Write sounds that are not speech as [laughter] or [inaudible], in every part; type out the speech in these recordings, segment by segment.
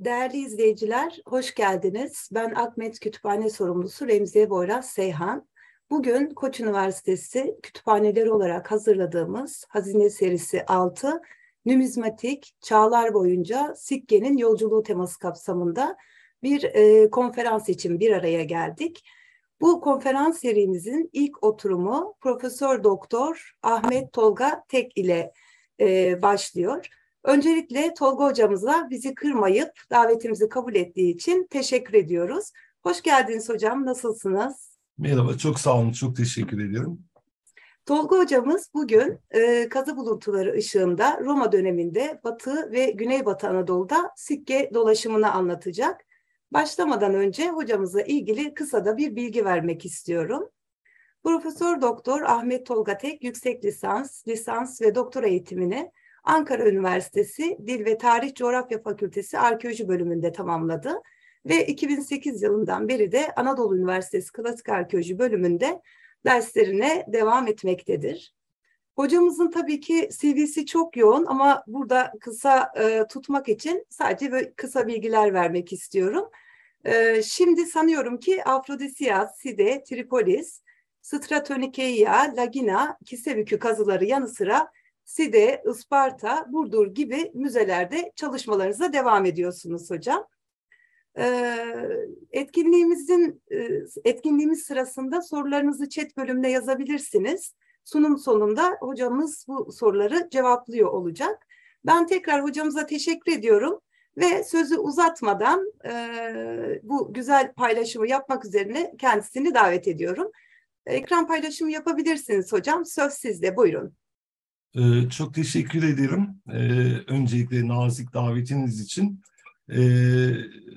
Değerli izleyiciler, hoş geldiniz. Ben Akmet Kütüphane Sorumlusu Remziye Boyraz Seyhan. Bugün Koç Üniversitesi kütüphaneleri olarak hazırladığımız Hazine serisi 6, Numizmatik Çağlar Boyunca Sikke'nin Yolculuğu teması kapsamında bir e, konferans için bir araya geldik. Bu konferans serimizin ilk oturumu Profesör Doktor Ahmet Tolga Tek ile e, başlıyor. Öncelikle Tolga hocamıza bizi kırmayıp davetimizi kabul ettiği için teşekkür ediyoruz. Hoş geldiniz hocam, nasılsınız? Merhaba, çok sağ olun, çok teşekkür ediyorum. Tolga hocamız bugün e, kazı buluntuları ışığında Roma döneminde Batı ve Güneybatı Anadolu'da sikke dolaşımını anlatacak. Başlamadan önce hocamızla ilgili kısa da bir bilgi vermek istiyorum. Profesör Doktor Ahmet Tolgatek yüksek lisans, lisans ve doktor eğitimini Ankara Üniversitesi Dil ve Tarih Coğrafya Fakültesi Arkeoloji bölümünde tamamladı ve 2008 yılından beri de Anadolu Üniversitesi Klasik Arkeoloji bölümünde derslerine devam etmektedir. Hocamızın tabii ki CV'si çok yoğun ama burada kısa e, tutmak için sadece böyle kısa bilgiler vermek istiyorum. E, şimdi sanıyorum ki Afrodisias, Side, Tripolis, Stratonikeia, Lagina, Kisebükü kazıları yanı sıra Side, Isparta, Burdur gibi müzelerde çalışmalarınıza devam ediyorsunuz hocam. Ee, etkinliğimizin e, etkinliğimiz sırasında sorularınızı chat bölümüne yazabilirsiniz. Sunum sonunda hocamız bu soruları cevaplıyor olacak. Ben tekrar hocamıza teşekkür ediyorum ve sözü uzatmadan e, bu güzel paylaşımı yapmak üzerine kendisini davet ediyorum. Ekran paylaşımı yapabilirsiniz hocam. Söz sizde. Buyurun. Ee, çok teşekkür ederim. Ee, öncelikle nazik davetiniz için. Ee,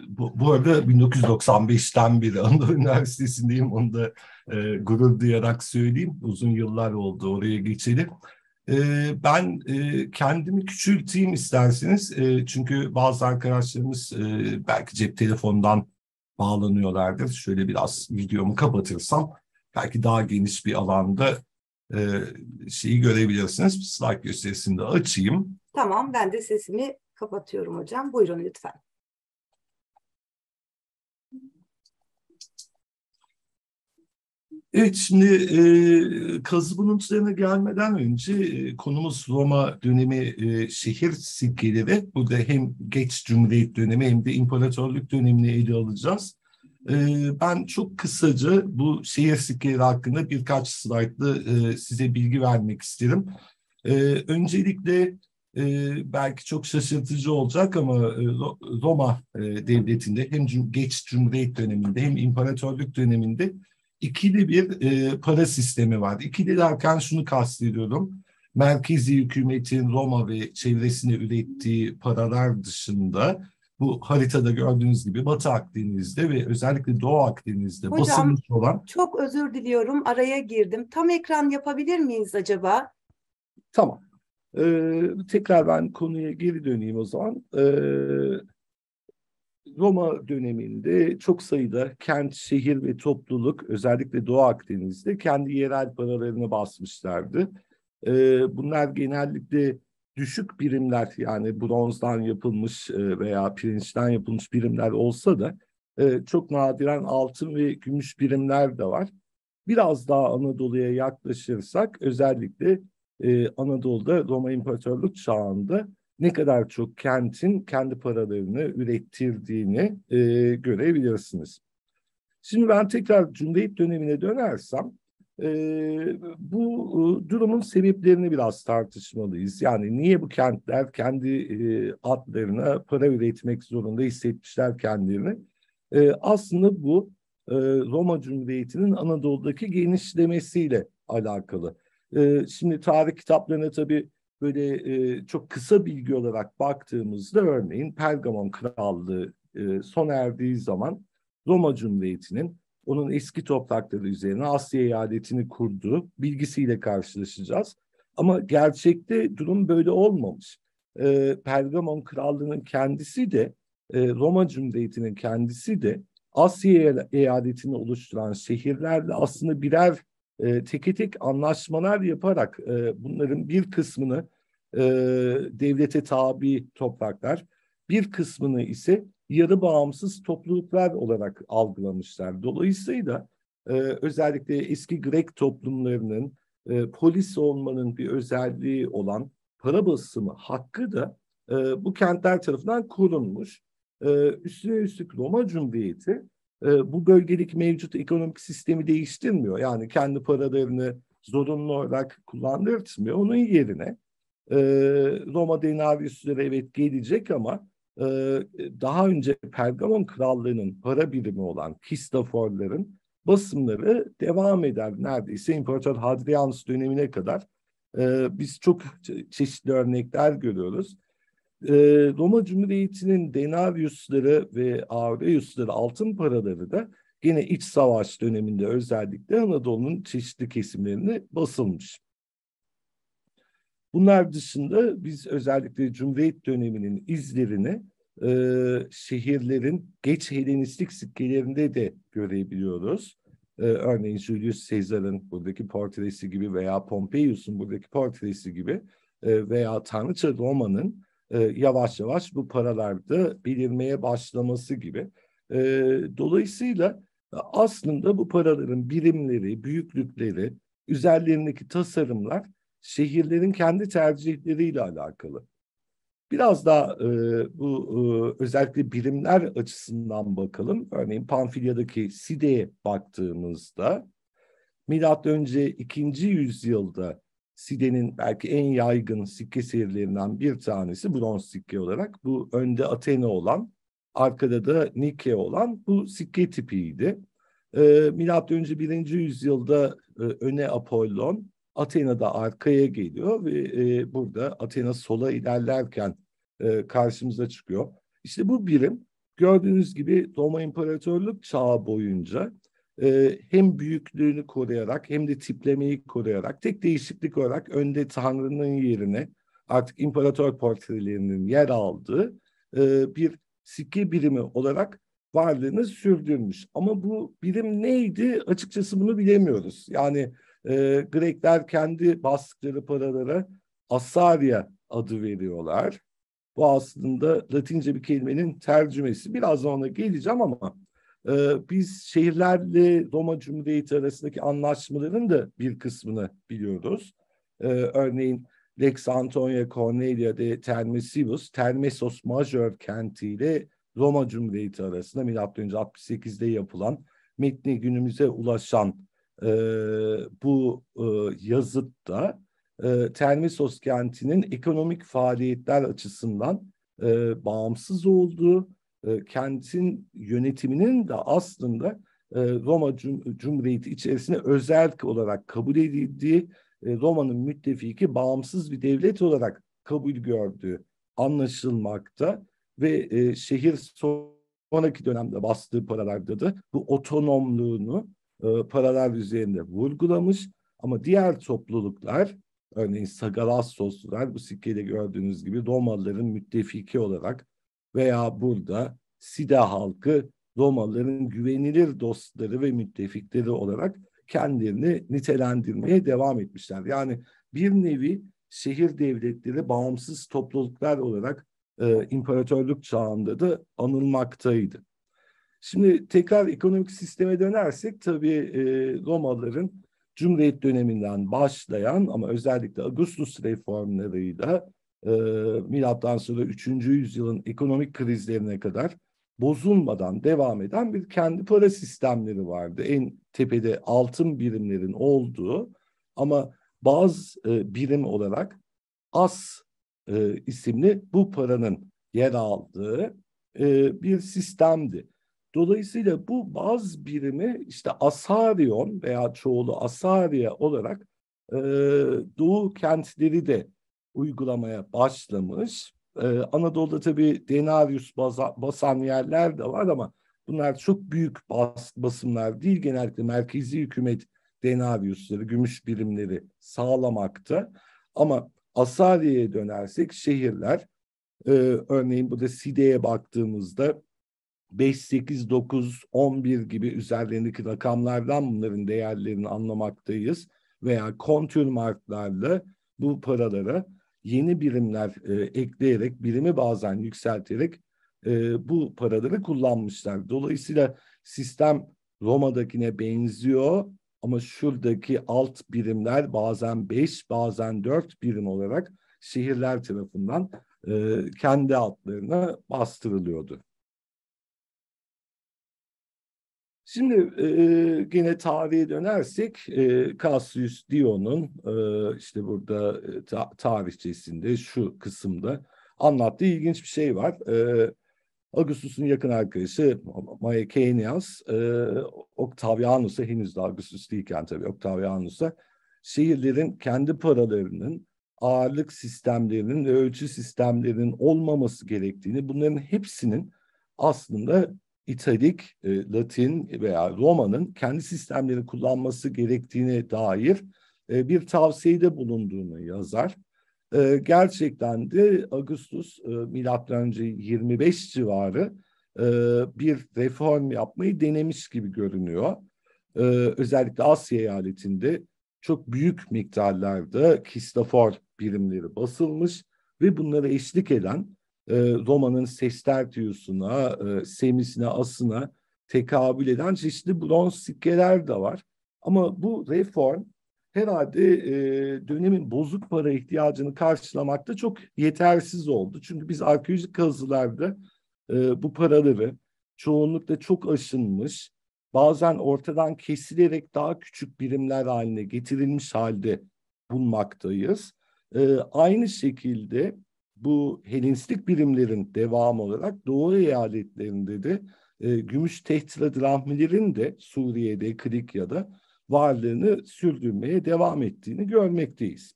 bu, arada 1995'ten beri Anadolu [laughs] Üniversitesi'ndeyim. Onu da e, gurur duyarak söyleyeyim. Uzun yıllar oldu oraya geçelim. ben e, kendimi küçülteyim isterseniz. çünkü bazı arkadaşlarımız e, belki cep telefondan bağlanıyorlardır. Şöyle biraz videomu kapatırsam belki daha geniş bir alanda e, şeyi görebilirsiniz. Slack gösterisini açayım. Tamam ben de sesimi kapatıyorum hocam. Buyurun lütfen. Evet şimdi e, bunun üzerine gelmeden önce e, konumuz Roma dönemi e, şehir sikkeleri. Burada hem geç cumhuriyet dönemi hem de imparatorluk dönemini ele alacağız. Ee, ben çok kısaca bu şehir eksikleri hakkında birkaç slaytlı e, size bilgi vermek isterim. Ee, öncelikle e, belki çok şaşırtıcı olacak ama e, Roma devletinde hem geç cumhuriyet döneminde hem imparatorluk döneminde ikili bir para sistemi var. İkili derken şunu kastediyorum. Merkezi hükümetin Roma ve çevresine ürettiği paralar dışında bu haritada gördüğünüz gibi Batı Akdeniz'de ve özellikle Doğu Akdeniz'de basılmış olan... çok özür diliyorum araya girdim. Tam ekran yapabilir miyiz acaba? Tamam. Ee, tekrar ben konuya geri döneyim o zaman. Ee, Roma döneminde çok sayıda kent, şehir ve topluluk özellikle Doğu Akdeniz'de kendi yerel paralarını basmışlardı. Ee, bunlar genellikle düşük birimler yani bronzdan yapılmış e, veya pirinçten yapılmış birimler olsa da e, çok nadiren altın ve gümüş birimler de var. Biraz daha Anadolu'ya yaklaşırsak özellikle e, Anadolu'da Roma İmparatorluk çağında ne kadar çok kentin kendi paralarını ürettirdiğini görebilirsiniz. Şimdi ben tekrar Cündeyt dönemine dönersem ee, e, bu durumun sebeplerini biraz tartışmalıyız. Yani niye bu kentler kendi e, adlarına para üretmek zorunda hissetmişler kendilerini? E, aslında bu e, Roma Cumhuriyeti'nin Anadolu'daki genişlemesiyle alakalı. E, şimdi tarih kitaplarına tabii böyle e, çok kısa bilgi olarak baktığımızda örneğin Pergamon Krallığı e, sona erdiği zaman Roma Cumhuriyeti'nin onun eski toprakları üzerine Asya eyaletini kurduğu Bilgisiyle karşılaşacağız. Ama gerçekte durum böyle olmamış. E, Pergamon Krallığı'nın kendisi de e, Roma Cumhuriyeti'nin kendisi de Asya eyaletini oluşturan şehirlerle aslında birer e, teke tek anlaşmalar yaparak e, bunların bir kısmını e, devlete tabi topraklar, bir kısmını ise yarı bağımsız topluluklar olarak algılamışlar. Dolayısıyla e, özellikle eski Grek toplumlarının e, polis olmanın bir özelliği olan para basımı hakkı da e, bu kentler tarafından korunmuş. E, üstüne üstlük Roma Cumhuriyeti e, bu bölgedeki mevcut ekonomik sistemi değiştirmiyor. Yani kendi paralarını zorunlu olarak kullandırtmıyor. Onun yerine e, Roma denaryüsleri evet gelecek ama ee, daha önce Pergamon Krallığı'nın para birimi olan Kistaforların basımları devam eder neredeyse İmparator Hadrianus dönemine kadar. Ee, biz çok çeşitli örnekler görüyoruz. E, Roma Cumhuriyeti'nin denariusları ve aureusları altın paraları da gene iç savaş döneminde özellikle Anadolu'nun çeşitli kesimlerine basılmış. Bunlar dışında biz özellikle Cumhuriyet döneminin izlerini e, şehirlerin geç Helenistik sikkelerinde de görebiliyoruz. E, örneğin Julius Caesar'ın buradaki portresi gibi veya Pompeius'un buradaki portresi gibi e, veya Tanrıça Roma'nın e, yavaş yavaş bu paralarda bilinmeye başlaması gibi. E, dolayısıyla aslında bu paraların birimleri, büyüklükleri, üzerlerindeki tasarımlar şehirlerin kendi tercihleriyle alakalı. Biraz daha e, bu e, özellikle birimler açısından bakalım. Örneğin Pamfilya'daki Side'ye baktığımızda milat önce 2. yüzyılda Side'nin belki en yaygın sikke serilerinden bir tanesi bronz sikke olarak. Bu önde Athena olan, arkada da Nike olan bu sikke tipiydi. E, milat önce 1. yüzyılda e, öne Apollon, Athena'da arkaya geliyor ve e, burada Athena sola ilerlerken e, karşımıza çıkıyor. İşte bu birim gördüğünüz gibi Roma İmparatorluk çağı boyunca e, hem büyüklüğünü koruyarak hem de tiplemeyi koruyarak tek değişiklik olarak önde Tanrı'nın yerine artık imparator portrelerinin yer aldığı e, bir sikke birimi olarak varlığını sürdürmüş. Ama bu birim neydi açıkçası bunu bilemiyoruz. Yani e, Grekler kendi bastıkları paralara Asarya adı veriyorlar. Bu aslında Latince bir kelimenin tercümesi. Biraz ona geleceğim ama e, biz şehirlerle Roma Cumhuriyeti arasındaki anlaşmaların da bir kısmını biliyoruz. E, örneğin Lex Antonia Cornelia de Termesibus, Termesos Major kentiyle Roma Cumhuriyeti arasında M.Ö. 68'de yapılan metni günümüze ulaşan e, bu e, yazıtta e, Termissos kentinin ekonomik faaliyetler açısından e, bağımsız olduğu, e, kentin yönetiminin de aslında e, Roma Cum Cumhuriyeti içerisinde özel olarak kabul edildiği, e, Roma'nın müttefiki bağımsız bir devlet olarak kabul gördüğü anlaşılmakta ve e, şehir sonraki dönemde bastığı paralarda da bu otonomluğunu e, paralar üzerinde vurgulamış ama diğer topluluklar örneğin Sagalasoslular bu sikkede gördüğünüz gibi Romalıların müttefiki olarak veya burada Sida halkı Romalıların güvenilir dostları ve müttefikleri olarak kendilerini nitelendirmeye devam etmişler. Yani bir nevi şehir devletleri bağımsız topluluklar olarak e, imparatorluk çağında da anılmaktaydı. Şimdi tekrar ekonomik sisteme dönersek tabii e, Romalıların Cumhuriyet döneminden başlayan ama özellikle Ağustos reformlarıyla e, milattan sonra 3. yüzyılın ekonomik krizlerine kadar bozulmadan devam eden bir kendi para sistemleri vardı. En tepede altın birimlerin olduğu ama bazı e, birim olarak as e, isimli bu paranın yer aldığı e, bir sistemdi. Dolayısıyla bu baz birimi işte Asarion veya çoğulu Asarya olarak e, Doğu kentleri de uygulamaya başlamış. E, Anadolu'da tabii denarius baza, basan yerler de var ama bunlar çok büyük bas, basımlar değil. Genellikle merkezi hükümet denariusları, gümüş birimleri sağlamakta. Ama Asariye'ye dönersek şehirler, e, örneğin burada Side'ye baktığımızda 5, 8, 9, 11 gibi üzerlerindeki rakamlardan bunların değerlerini anlamaktayız. Veya kontür marklarla bu paralara yeni birimler e, ekleyerek, birimi bazen yükselterek e, bu paraları kullanmışlar. Dolayısıyla sistem Roma'dakine benziyor ama şuradaki alt birimler bazen 5, bazen 4 birim olarak şehirler tarafından e, kendi altlarına bastırılıyordu. Şimdi e, e, yine tarihe dönersek e, Cassius Dio'nun e, işte burada e, ta tarihçesinde şu kısımda anlattığı ilginç bir şey var. E, Augustus'un yakın arkadaşı Maya Maekenias, e, Octavianus'a henüz de Augustus değilken tabii Octavianus'a şehirlerin kendi paralarının ağırlık sistemlerinin ve ölçü sistemlerinin olmaması gerektiğini bunların hepsinin aslında İtalik, e, Latin veya Roma'nın kendi sistemlerini kullanması gerektiğine dair e, bir tavsiyede bulunduğunu yazar. E, gerçekten de Augustus e, milattan 25 civarı e, bir reform yapmayı denemiş gibi görünüyor. E, özellikle Asya eyaletinde çok büyük miktarlarda kistafor birimleri basılmış ve bunlara eşlik eden e, Roma'nın sestertiyosuna, e, semisine, asına tekabül eden çeşitli bronz sikkeler de var. Ama bu reform herhalde e, dönemin bozuk para ihtiyacını karşılamakta çok yetersiz oldu. Çünkü biz arkeolojik kazılarda e, bu paraları çoğunlukla çok aşınmış, bazen ortadan kesilerek daha küçük birimler haline getirilmiş halde bulmaktayız. E, aynı şekilde bu Helenistik birimlerin devamı olarak Doğu eyaletlerinde de e, gümüş tehtira drahmilerin de Suriye'de, Kilikya'da varlığını sürdürmeye devam ettiğini görmekteyiz.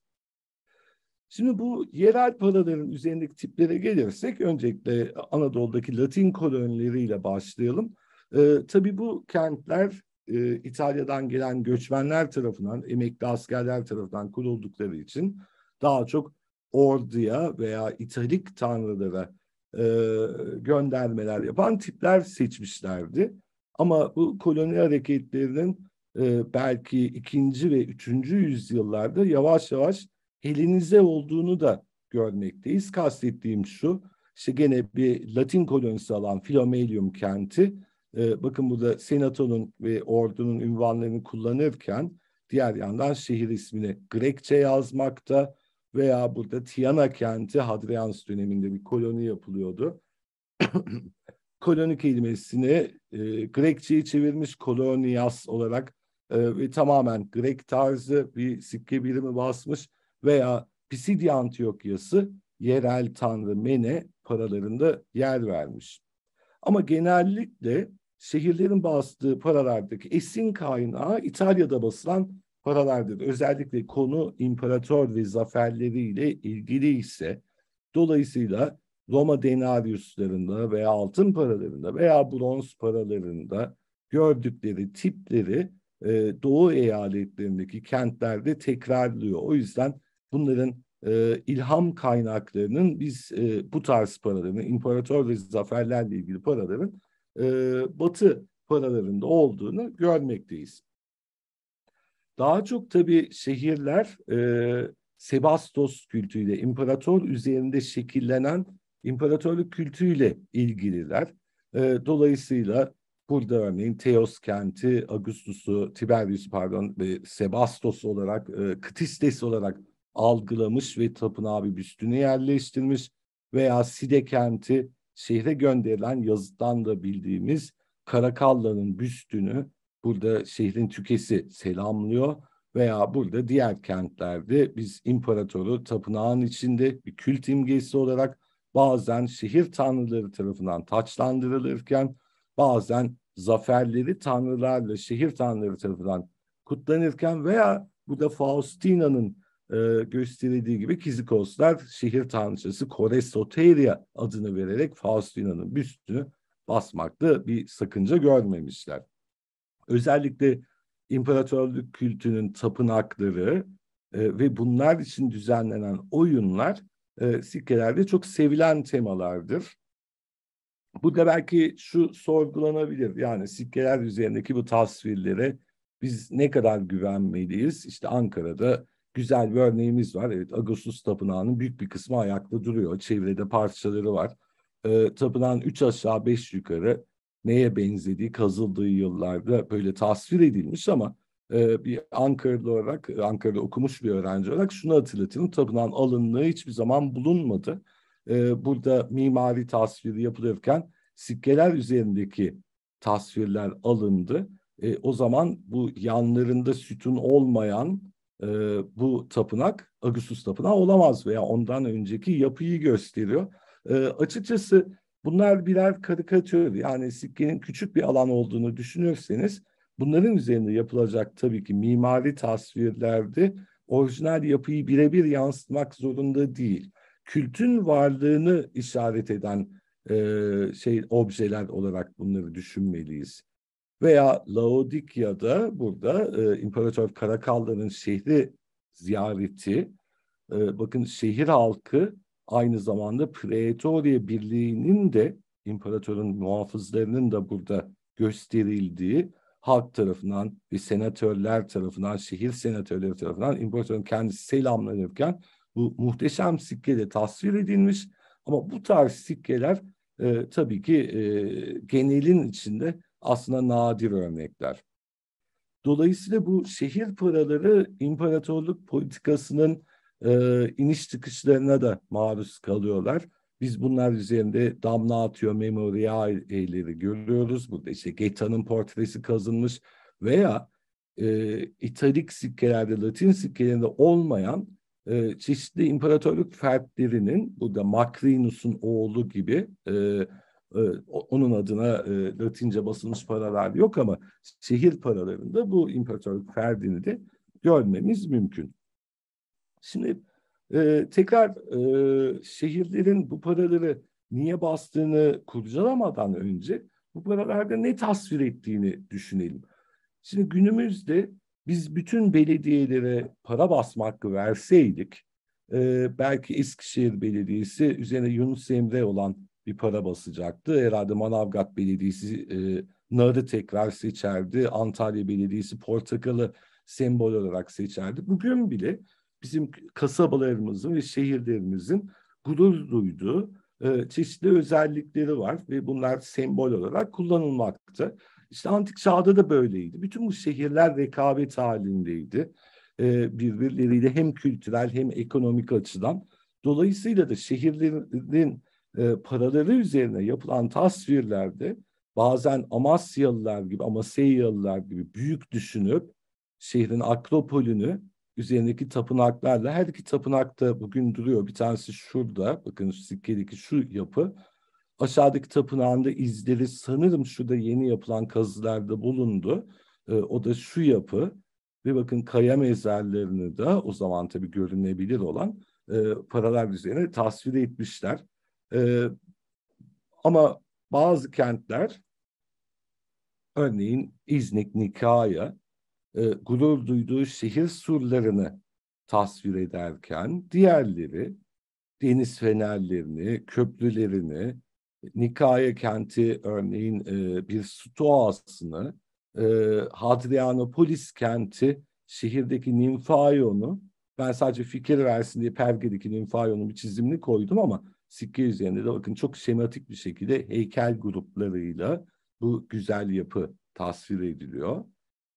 Şimdi bu yerel paraların üzerindeki tiplere gelirsek öncelikle Anadolu'daki Latin kolonileriyle başlayalım. Ee, tabii bu kentler e, İtalya'dan gelen göçmenler tarafından, emekli askerler tarafından kuruldukları için daha çok orduya veya İtalik tanrılara e, göndermeler yapan tipler seçmişlerdi. Ama bu koloni hareketlerinin e, belki ikinci ve üçüncü yüzyıllarda yavaş yavaş helenize olduğunu da görmekteyiz. Kastettiğim şu, işte gene bir Latin kolonisi alan Philomelium kenti, e, bakın burada senatonun ve ordunun ünvanlarını kullanırken diğer yandan şehir ismini Grekçe yazmakta, veya burada Tiana kenti Hadrians döneminde bir koloni yapılıyordu. [coughs] koloni kelimesini e, Grekçe'ye çevirmiş kolonias olarak e, ve tamamen Grek tarzı bir sikke birimi basmış veya Pisidya Antiokyası yerel tanrı Mene paralarında yer vermiş. Ama genellikle şehirlerin bastığı paralardaki esin kaynağı İtalya'da basılan paralardır. Özellikle konu imparator ve zaferleriyle ilgili ise dolayısıyla Roma denariuslarında veya altın paralarında veya bronz paralarında gördükleri tipleri e, Doğu eyaletlerindeki kentlerde tekrarlıyor. O yüzden bunların e, ilham kaynaklarının biz e, bu tarz paraların, imparator ve zaferlerle ilgili paraların e, batı paralarında olduğunu görmekteyiz. Daha çok tabii şehirler e, Sebastos kültüyle, imparator üzerinde şekillenen imparatorluk kültüyle ilgililer. E, dolayısıyla burada örneğin Teos kenti, Augustus'u, Tiberius pardon, e, Sebastos olarak, e, Ktistes olarak algılamış ve tapınağı bir büstüne yerleştirmiş veya Side kenti şehre gönderilen yazıttan da bildiğimiz Karakalla'nın büstünü burada şehrin tükesi selamlıyor veya burada diğer kentlerde biz imparatoru tapınağın içinde bir kült imgesi olarak bazen şehir tanrıları tarafından taçlandırılırken bazen zaferleri tanrılarla şehir tanrıları tarafından kutlanırken veya bu da Faustina'nın e, gösterildiği gibi Kizikoslar şehir tanrıçası Koresoteria adını vererek Faustina'nın büstünü basmakta bir sakınca görmemişler. Özellikle imparatorluk kültünün tapınakları e, ve bunlar için düzenlenen oyunlar e, sikkelerde çok sevilen temalardır. Bu da belki şu sorgulanabilir. Yani sikkeler üzerindeki bu tasvirlere biz ne kadar güvenmeliyiz? İşte Ankara'da güzel bir örneğimiz var. Evet Agustus Tapınağı'nın büyük bir kısmı ayakta duruyor. Çevrede parçaları var. E, tapınağın üç aşağı beş yukarı neye benzediği kazıldığı yıllarda böyle tasvir edilmiş ama e, bir Ankaralı olarak, Ankara'da okumuş bir öğrenci olarak şunu hatırlatalım. Tapınağın alınlığı hiçbir zaman bulunmadı. E, burada mimari tasviri yapılırken sikkeler üzerindeki tasvirler alındı. E, o zaman bu yanlarında sütun olmayan e, bu tapınak Agustus tapınağı olamaz veya ondan önceki yapıyı gösteriyor. E, açıkçası Bunlar birer karikatür yani sikkenin küçük bir alan olduğunu düşünürseniz bunların üzerinde yapılacak tabii ki mimari tasvirlerde orijinal yapıyı birebir yansıtmak zorunda değil. Kültün varlığını işaret eden e, şey objeler olarak bunları düşünmeliyiz. Veya Laodikya'da burada e, İmparator Karakalların şehri ziyareti, e, bakın şehir halkı aynı zamanda Pretoria Birliği'nin de imparatorun muhafızlarının da burada gösterildiği halk tarafından ve senatörler tarafından, şehir senatörleri tarafından imparatorun kendisi selamlanırken bu muhteşem sikke de tasvir edilmiş. Ama bu tarz sikkeler e, tabii ki e, genelin içinde aslında nadir örnekler. Dolayısıyla bu şehir paraları imparatorluk politikasının e, iniş çıkışlarına da maruz kalıyorlar. Biz bunlar üzerinde damla atıyor memoriyalleri görüyoruz. Burada işte Geta'nın portresi kazınmış veya e, İtalik sikkelerde, Latin sikkelerinde olmayan e, çeşitli imparatorluk fertlerinin, burada Macrinus'un oğlu gibi e, e, onun adına e, Latince basılmış paralar yok ama şehir paralarında bu imparatorluk ferdini de görmemiz mümkün. Şimdi e, tekrar e, şehirlerin bu paraları niye bastığını kurcalamadan önce bu paralarda ne tasvir ettiğini düşünelim. Şimdi günümüzde biz bütün belediyelere para basmak verseydik e, belki Eskişehir Belediyesi üzerine Yunus Emre olan bir para basacaktı. Herhalde Manavgat Belediyesi e, narı tekrar seçerdi. Antalya Belediyesi portakalı sembol olarak seçerdi. Bugün bile bizim kasabalarımızın ve şehirlerimizin gurur duyduğu e, çeşitli özellikleri var ve bunlar sembol olarak kullanılmakta. İşte antik çağda da böyleydi. Bütün bu şehirler rekabet halindeydi. E, birbirleriyle hem kültürel hem ekonomik açıdan. Dolayısıyla da şehirlerin e, paraları üzerine yapılan tasvirlerde bazen Amasyalılar gibi, Amasyalılar gibi büyük düşünüp şehrin akropolünü üzerindeki tapınaklarla her iki tapınakta bugün duruyor. Bir tanesi şurada bakın sikkedeki şu yapı. Aşağıdaki tapınağında izleri sanırım şurada yeni yapılan kazılarda bulundu. E, o da şu yapı ve bakın kaya mezarlarını da o zaman tabii görünebilir olan e, paralar üzerine tasvir etmişler. E, ama bazı kentler örneğin İznik, Nikaya e, gurur duyduğu şehir surlarını tasvir ederken diğerleri deniz fenerlerini, köprülerini, Nikaya kenti örneğin e, bir stoasını, e, Hadrianopolis kenti şehirdeki Ninfayon'u ben sadece fikir versin diye Perge'deki Ninfayon'un bir çizimini koydum ama sikke üzerinde de bakın çok şematik bir şekilde heykel gruplarıyla bu güzel yapı tasvir ediliyor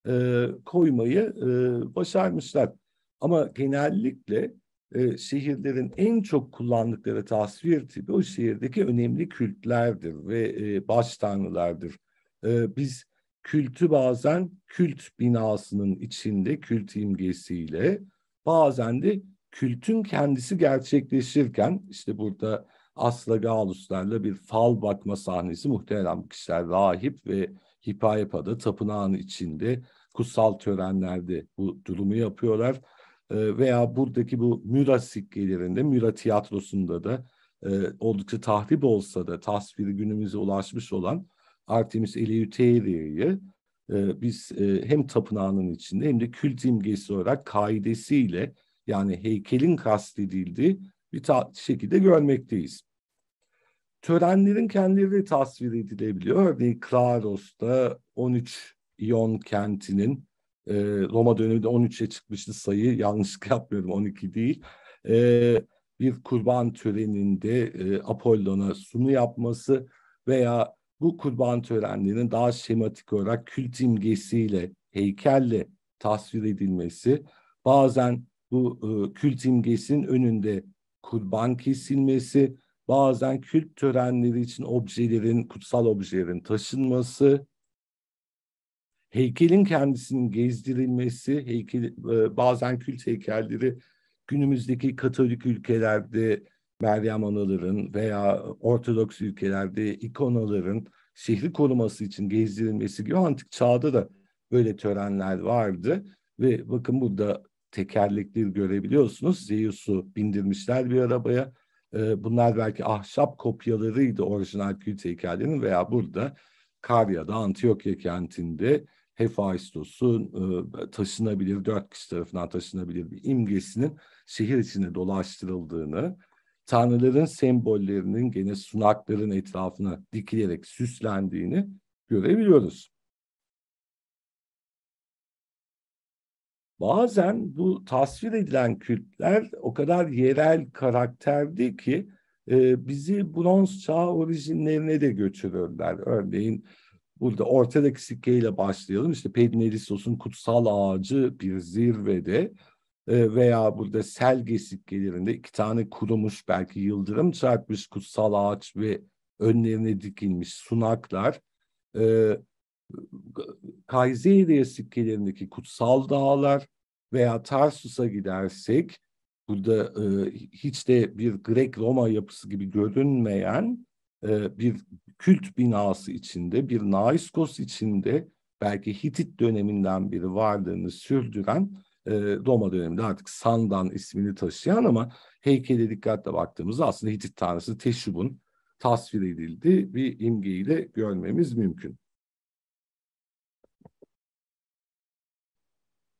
e, koymayı e, başarmışlar. Ama genellikle e, şehirlerin en çok kullandıkları tasvir tipi o şehirdeki önemli kültlerdir ve e, baş tanrılardır. E, biz kültü bazen kült binasının içinde kült imgesiyle bazen de kültün kendisi gerçekleşirken işte burada Asla Galuslarla bir fal bakma sahnesi muhtemelen bu kişiler rahip ve Hipayepada tapınağın içinde kutsal törenlerde bu durumu yapıyorlar. E, veya buradaki bu müra sikkelerinde, müra tiyatrosunda da e, oldukça tahrip olsa da tasviri günümüze ulaşmış olan Artemis Eleuteria'yı e, biz e, hem tapınağının içinde hem de kült imgesi olarak kaidesiyle yani heykelin kastedildiği bir şekilde görmekteyiz. Törenlerin kendileri tasvir edilebiliyor. Örneğin Klaros'ta 13 İyon kentinin e, Roma döneminde 13'e çıkmıştı sayı yanlışlık [laughs] yapmıyorum 12 değil. E, bir kurban töreninde e, Apollon'a sunu yapması veya bu kurban törenlerinin daha şematik olarak kült imgesiyle, heykelle tasvir edilmesi, bazen bu e, kült imgesinin önünde kurban kesilmesi, bazen kült törenleri için objelerin, kutsal objelerin taşınması, heykelin kendisinin gezdirilmesi, heykel, e, bazen kült heykelleri günümüzdeki Katolik ülkelerde Meryem Analar'ın veya Ortodoks ülkelerde ikonaların şehri koruması için gezdirilmesi gibi antik çağda da böyle törenler vardı. Ve bakın burada tekerlekleri görebiliyorsunuz. Zeus'u bindirmişler bir arabaya. E, bunlar belki ahşap kopyalarıydı orijinal kült heykellerinin veya burada Karya'da Antiyokya kentinde Hefaistos'un e, taşınabilir, dört kişi tarafından taşınabilir bir imgesinin şehir içinde dolaştırıldığını, tanrıların sembollerinin gene sunakların etrafına dikilerek süslendiğini görebiliyoruz. Bazen bu tasvir edilen kültler o kadar yerel karakterdi ki e, bizi bronz çağ orijinlerine de götürürler. Örneğin Burada ortadaki sikkeyle başlayalım. İşte Pedneristos'un kutsal ağacı bir zirvede e, veya burada selge sikkelerinde iki tane kurumuş belki yıldırım çarpmış kutsal ağaç ve önlerine dikilmiş sunaklar. E, Kayseri'ye sikkelerindeki kutsal dağlar veya Tarsus'a gidersek burada e, hiç de bir Grek-Roma yapısı gibi görünmeyen e, bir kült binası içinde, bir Naiskos içinde belki Hitit döneminden biri varlığını sürdüren e, Roma döneminde artık Sandan ismini taşıyan ama heykele dikkatle baktığımızda aslında Hitit tanrısı Teşub'un tasvir edildiği bir imgeyle görmemiz mümkün.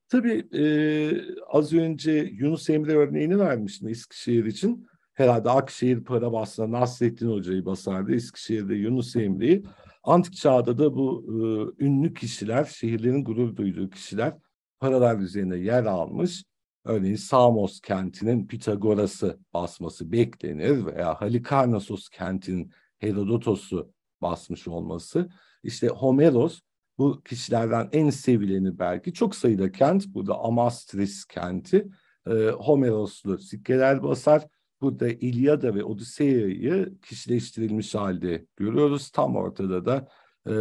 Tabii e, az önce Yunus Emre örneğini vermiştim Eskişehir için herhalde Akşehir para basına Nasrettin Hoca'yı basardı. Eskişehir'de Yunus Emre'yi. Antik çağda da bu e, ünlü kişiler, şehirlerin gurur duyduğu kişiler paralar üzerine yer almış. Örneğin Samos kentinin Pitagorası basması beklenir veya Halikarnasos kentinin Herodotos'u basmış olması. İşte Homeros bu kişilerden en sevileni belki çok sayıda kent burada Amastris kenti e, Homeroslu sikkeler basar. Burada İlyada ve Odisea'yı kişileştirilmiş halde görüyoruz. Tam ortada da e,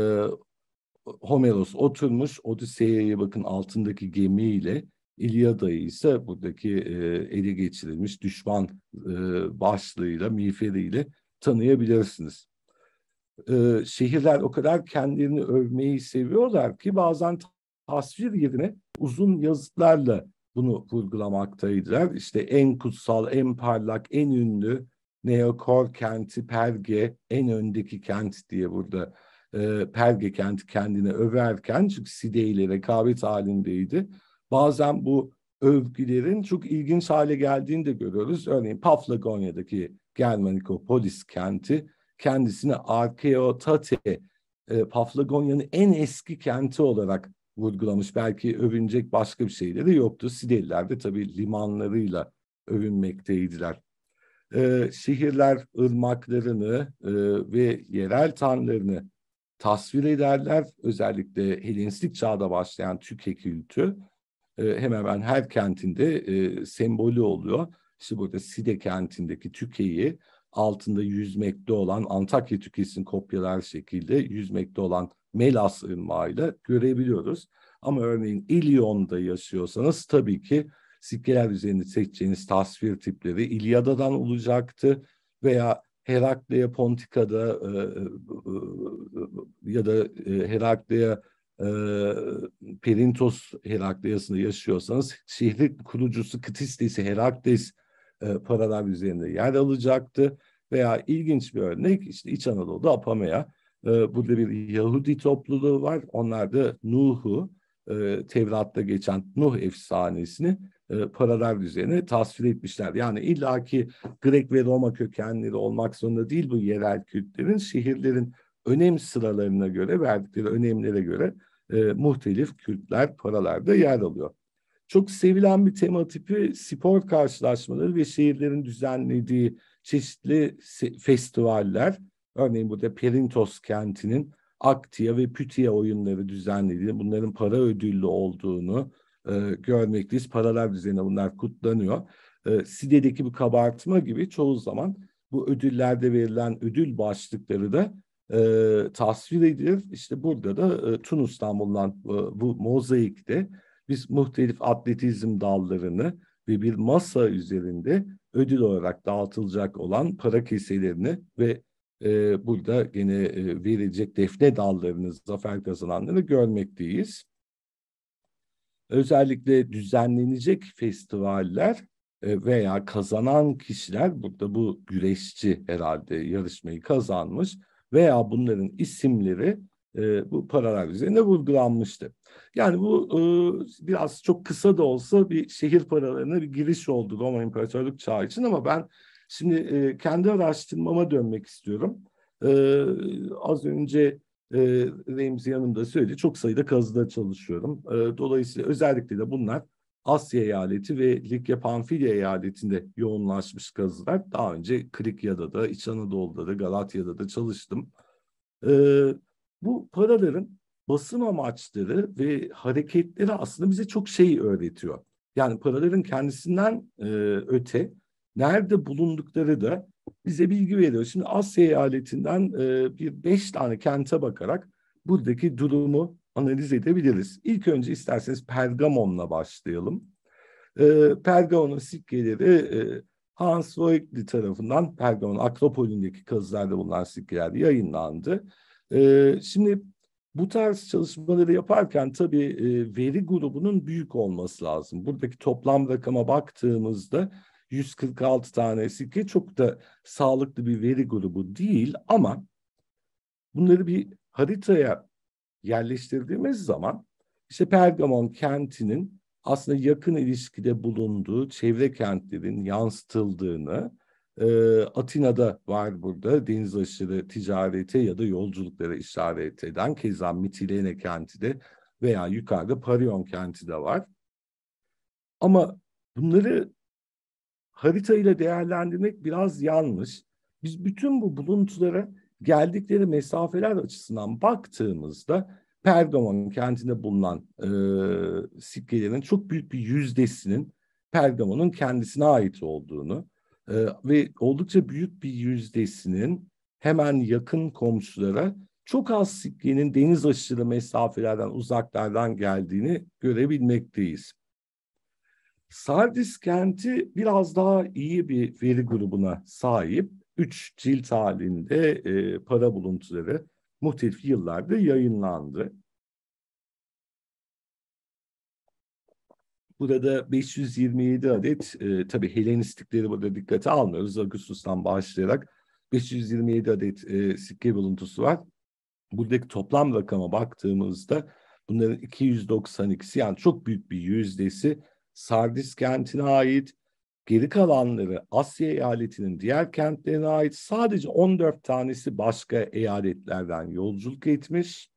Homeros oturmuş Odisea'yı bakın altındaki gemiyle İlyada'yı ise buradaki e, ele geçirilmiş düşman e, başlığıyla, miğferiyle tanıyabilirsiniz. E, şehirler o kadar kendilerini övmeyi seviyorlar ki bazen tasvir yerine uzun yazıtlarla bunu vurgulamaktaydılar. İşte en kutsal, en parlak, en ünlü neokor kenti Perge, en öndeki kent diye burada e, Perge kenti kendine överken çünkü Side ile rekabet halindeydi. Bazen bu övgülerin çok ilginç hale geldiğini de görüyoruz. Örneğin Paflagonya'daki Germanikopolis kenti kendisini Arkeotate e, Paflagonya'nın en eski kenti olarak vurgulamış. Belki övünecek başka bir şeyleri yoktu. Sideliler de tabii limanlarıyla övünmekteydiler. Ee, şehirler ırmaklarını e, ve yerel tanrılarını tasvir ederler. Özellikle Helenistik çağda başlayan Tüke kültü e, hemen hemen her kentinde e, sembolü oluyor. İşte burada Side kentindeki Türkiye'yi altında yüzmekte olan Antakya Tükesi'ni kopyalar şekilde yüzmekte olan Melas ırmağıyla görebiliyoruz. Ama örneğin İlyon'da yaşıyorsanız tabii ki sikkeler üzerinde seçeceğiniz tasvir tipleri İlyada'dan olacaktı veya Herakleia Pontika'da e e, e, e, ya da e, Herakleia e, Perintos Herakleiasında yaşıyorsanız şehrin kurucusu Kıtistes Herakles e, paralar üzerinde yer alacaktı. Veya ilginç bir örnek işte İç Anadolu'da Apamea ee, burada bir Yahudi topluluğu var. Onlar da Nuh'u, e, Tevrat'ta geçen Nuh efsanesini e, paralar üzerine tasvir etmişler. Yani illaki Grek ve Roma kökenleri olmak zorunda değil bu yerel kültürün, şehirlerin önem sıralarına göre, verdikleri önemlere göre e, muhtelif kültler paralarda yer alıyor. Çok sevilen bir tema tipi spor karşılaşmaları ve şehirlerin düzenlediği çeşitli festivaller Örneğin burada Perintos kentinin Aktia ve Pütia oyunları düzenlediğini, bunların para ödüllü olduğunu e, görmekteyiz. Paralar düzenine bunlar kutlanıyor. E, Side'deki bir kabartma gibi çoğu zaman bu ödüllerde verilen ödül başlıkları da e, tasvir edilir. İşte burada da e, Tunus'tan bulunan e, bu mozaikte biz muhtelif atletizm dallarını ve bir masa üzerinde ödül olarak dağıtılacak olan para keselerini ve burada yine e, verilecek defne dallarını, zafer kazananları görmekteyiz. Özellikle düzenlenecek festivaller veya kazanan kişiler, burada bu güreşçi herhalde yarışmayı kazanmış veya bunların isimleri bu paralar üzerine vurgulanmıştı. Yani bu biraz çok kısa da olsa bir şehir paralarına bir giriş oldu Roma İmparatorluk Çağı için ama ben Şimdi e, kendi araştırmama dönmek istiyorum. E, az önce e, Remzi yanımda söyledi. Çok sayıda kazıda çalışıyorum. E, dolayısıyla özellikle de bunlar Asya eyaleti ve Likya Pamfilya eyaletinde yoğunlaşmış kazılar. Daha önce Krikya'da da, İç Anadolu'da da, Galatya'da da çalıştım. E, bu paraların basın amaçları ve hareketleri aslında bize çok şey öğretiyor. Yani paraların kendisinden e, öte nerede bulundukları da bize bilgi veriyor. Şimdi Asya eyaletinden e, bir beş tane kente bakarak buradaki durumu analiz edebiliriz. İlk önce isterseniz Pergamon'la başlayalım. E, Pergamon'un sikkeleri e, Hans Voigtli tarafından Pergamon Akropolü'ndeki kazılarda bulunan sikkeler yayınlandı. E, şimdi bu tarz çalışmaları yaparken tabii e, veri grubunun büyük olması lazım. Buradaki toplam rakama baktığımızda 146 tanesi ki çok da sağlıklı bir veri grubu değil ama bunları bir haritaya yerleştirdiğimiz zaman işte Pergamon kentinin aslında yakın ilişkide bulunduğu çevre kentlerin yansıtıldığını e, Atina'da var burada deniz aşırı ticarete ya da yolculuklara işaret eden keza Mitilene kenti de veya yukarıda Parion kenti de var. Ama bunları haritayla değerlendirmek biraz yanlış. Biz bütün bu buluntulara geldikleri mesafeler açısından baktığımızda Pergamon kentinde bulunan e, sikkelerin çok büyük bir yüzdesinin Pergamon'un kendisine ait olduğunu e, ve oldukça büyük bir yüzdesinin hemen yakın komşulara çok az sikkenin deniz aşırı mesafelerden uzaklardan geldiğini görebilmekteyiz. Sardis kenti biraz daha iyi bir veri grubuna sahip. Üç cilt halinde e, para buluntuları muhtelif yıllarda yayınlandı. Burada 527 adet, e, tabii Helenistikleri burada dikkate almıyoruz. Agustus'tan başlayarak 527 adet e, sikke buluntusu var. Buradaki toplam rakama baktığımızda bunların 292'si yani çok büyük bir yüzdesi Sardis kentine ait, geri kalanları Asya eyaletinin diğer kentlerine ait sadece 14 tanesi başka eyaletlerden yolculuk etmiş.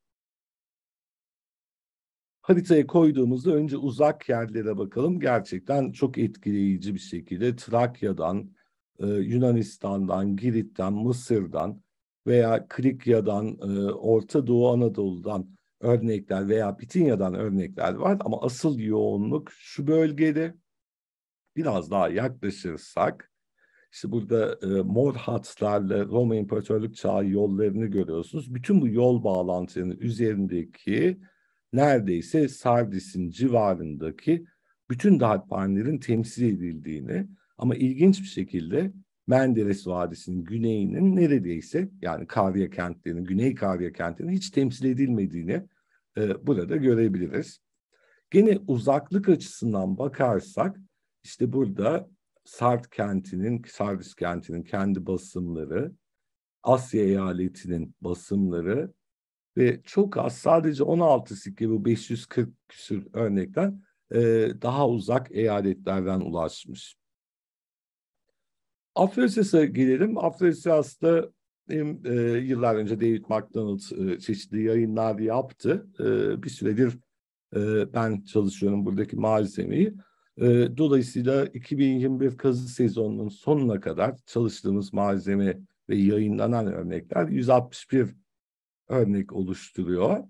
Haritaya koyduğumuzda önce uzak yerlere bakalım. Gerçekten çok etkileyici bir şekilde Trakya'dan, e, Yunanistan'dan, Girit'ten, Mısır'dan veya Krikya'dan, e, Orta Doğu Anadolu'dan örnekler veya Bitinya'dan örnekler var ama asıl yoğunluk şu bölgede. Biraz daha yaklaşırsak işte burada e, mor hatlarla Roma İmparatorluk Çağı yollarını görüyorsunuz. Bütün bu yol bağlantılarının üzerindeki neredeyse Sardis'in civarındaki bütün darphanelerin temsil edildiğini ama ilginç bir şekilde Menderes Vadisi'nin güneyinin neredeyse yani Karya kentlerinin, Güney Karya kentlerinin hiç temsil edilmediğini e, burada görebiliriz. Gene uzaklık açısından bakarsak işte burada Sard kentinin, Sardis kentinin kendi basımları, Asya eyaletinin basımları ve çok az sadece 16 sikke bu 540 küsür örnekten e, daha uzak eyaletlerden ulaşmış. Afrasias'a gelelim. Afrasias'ta benim e, yıllar önce David McDonald e, çeşitli yayınlar yaptı. E, bir süredir e, ben çalışıyorum buradaki malzemeyi. E, dolayısıyla 2021 kazı sezonunun sonuna kadar çalıştığımız malzeme ve yayınlanan örnekler 161 örnek oluşturuyor.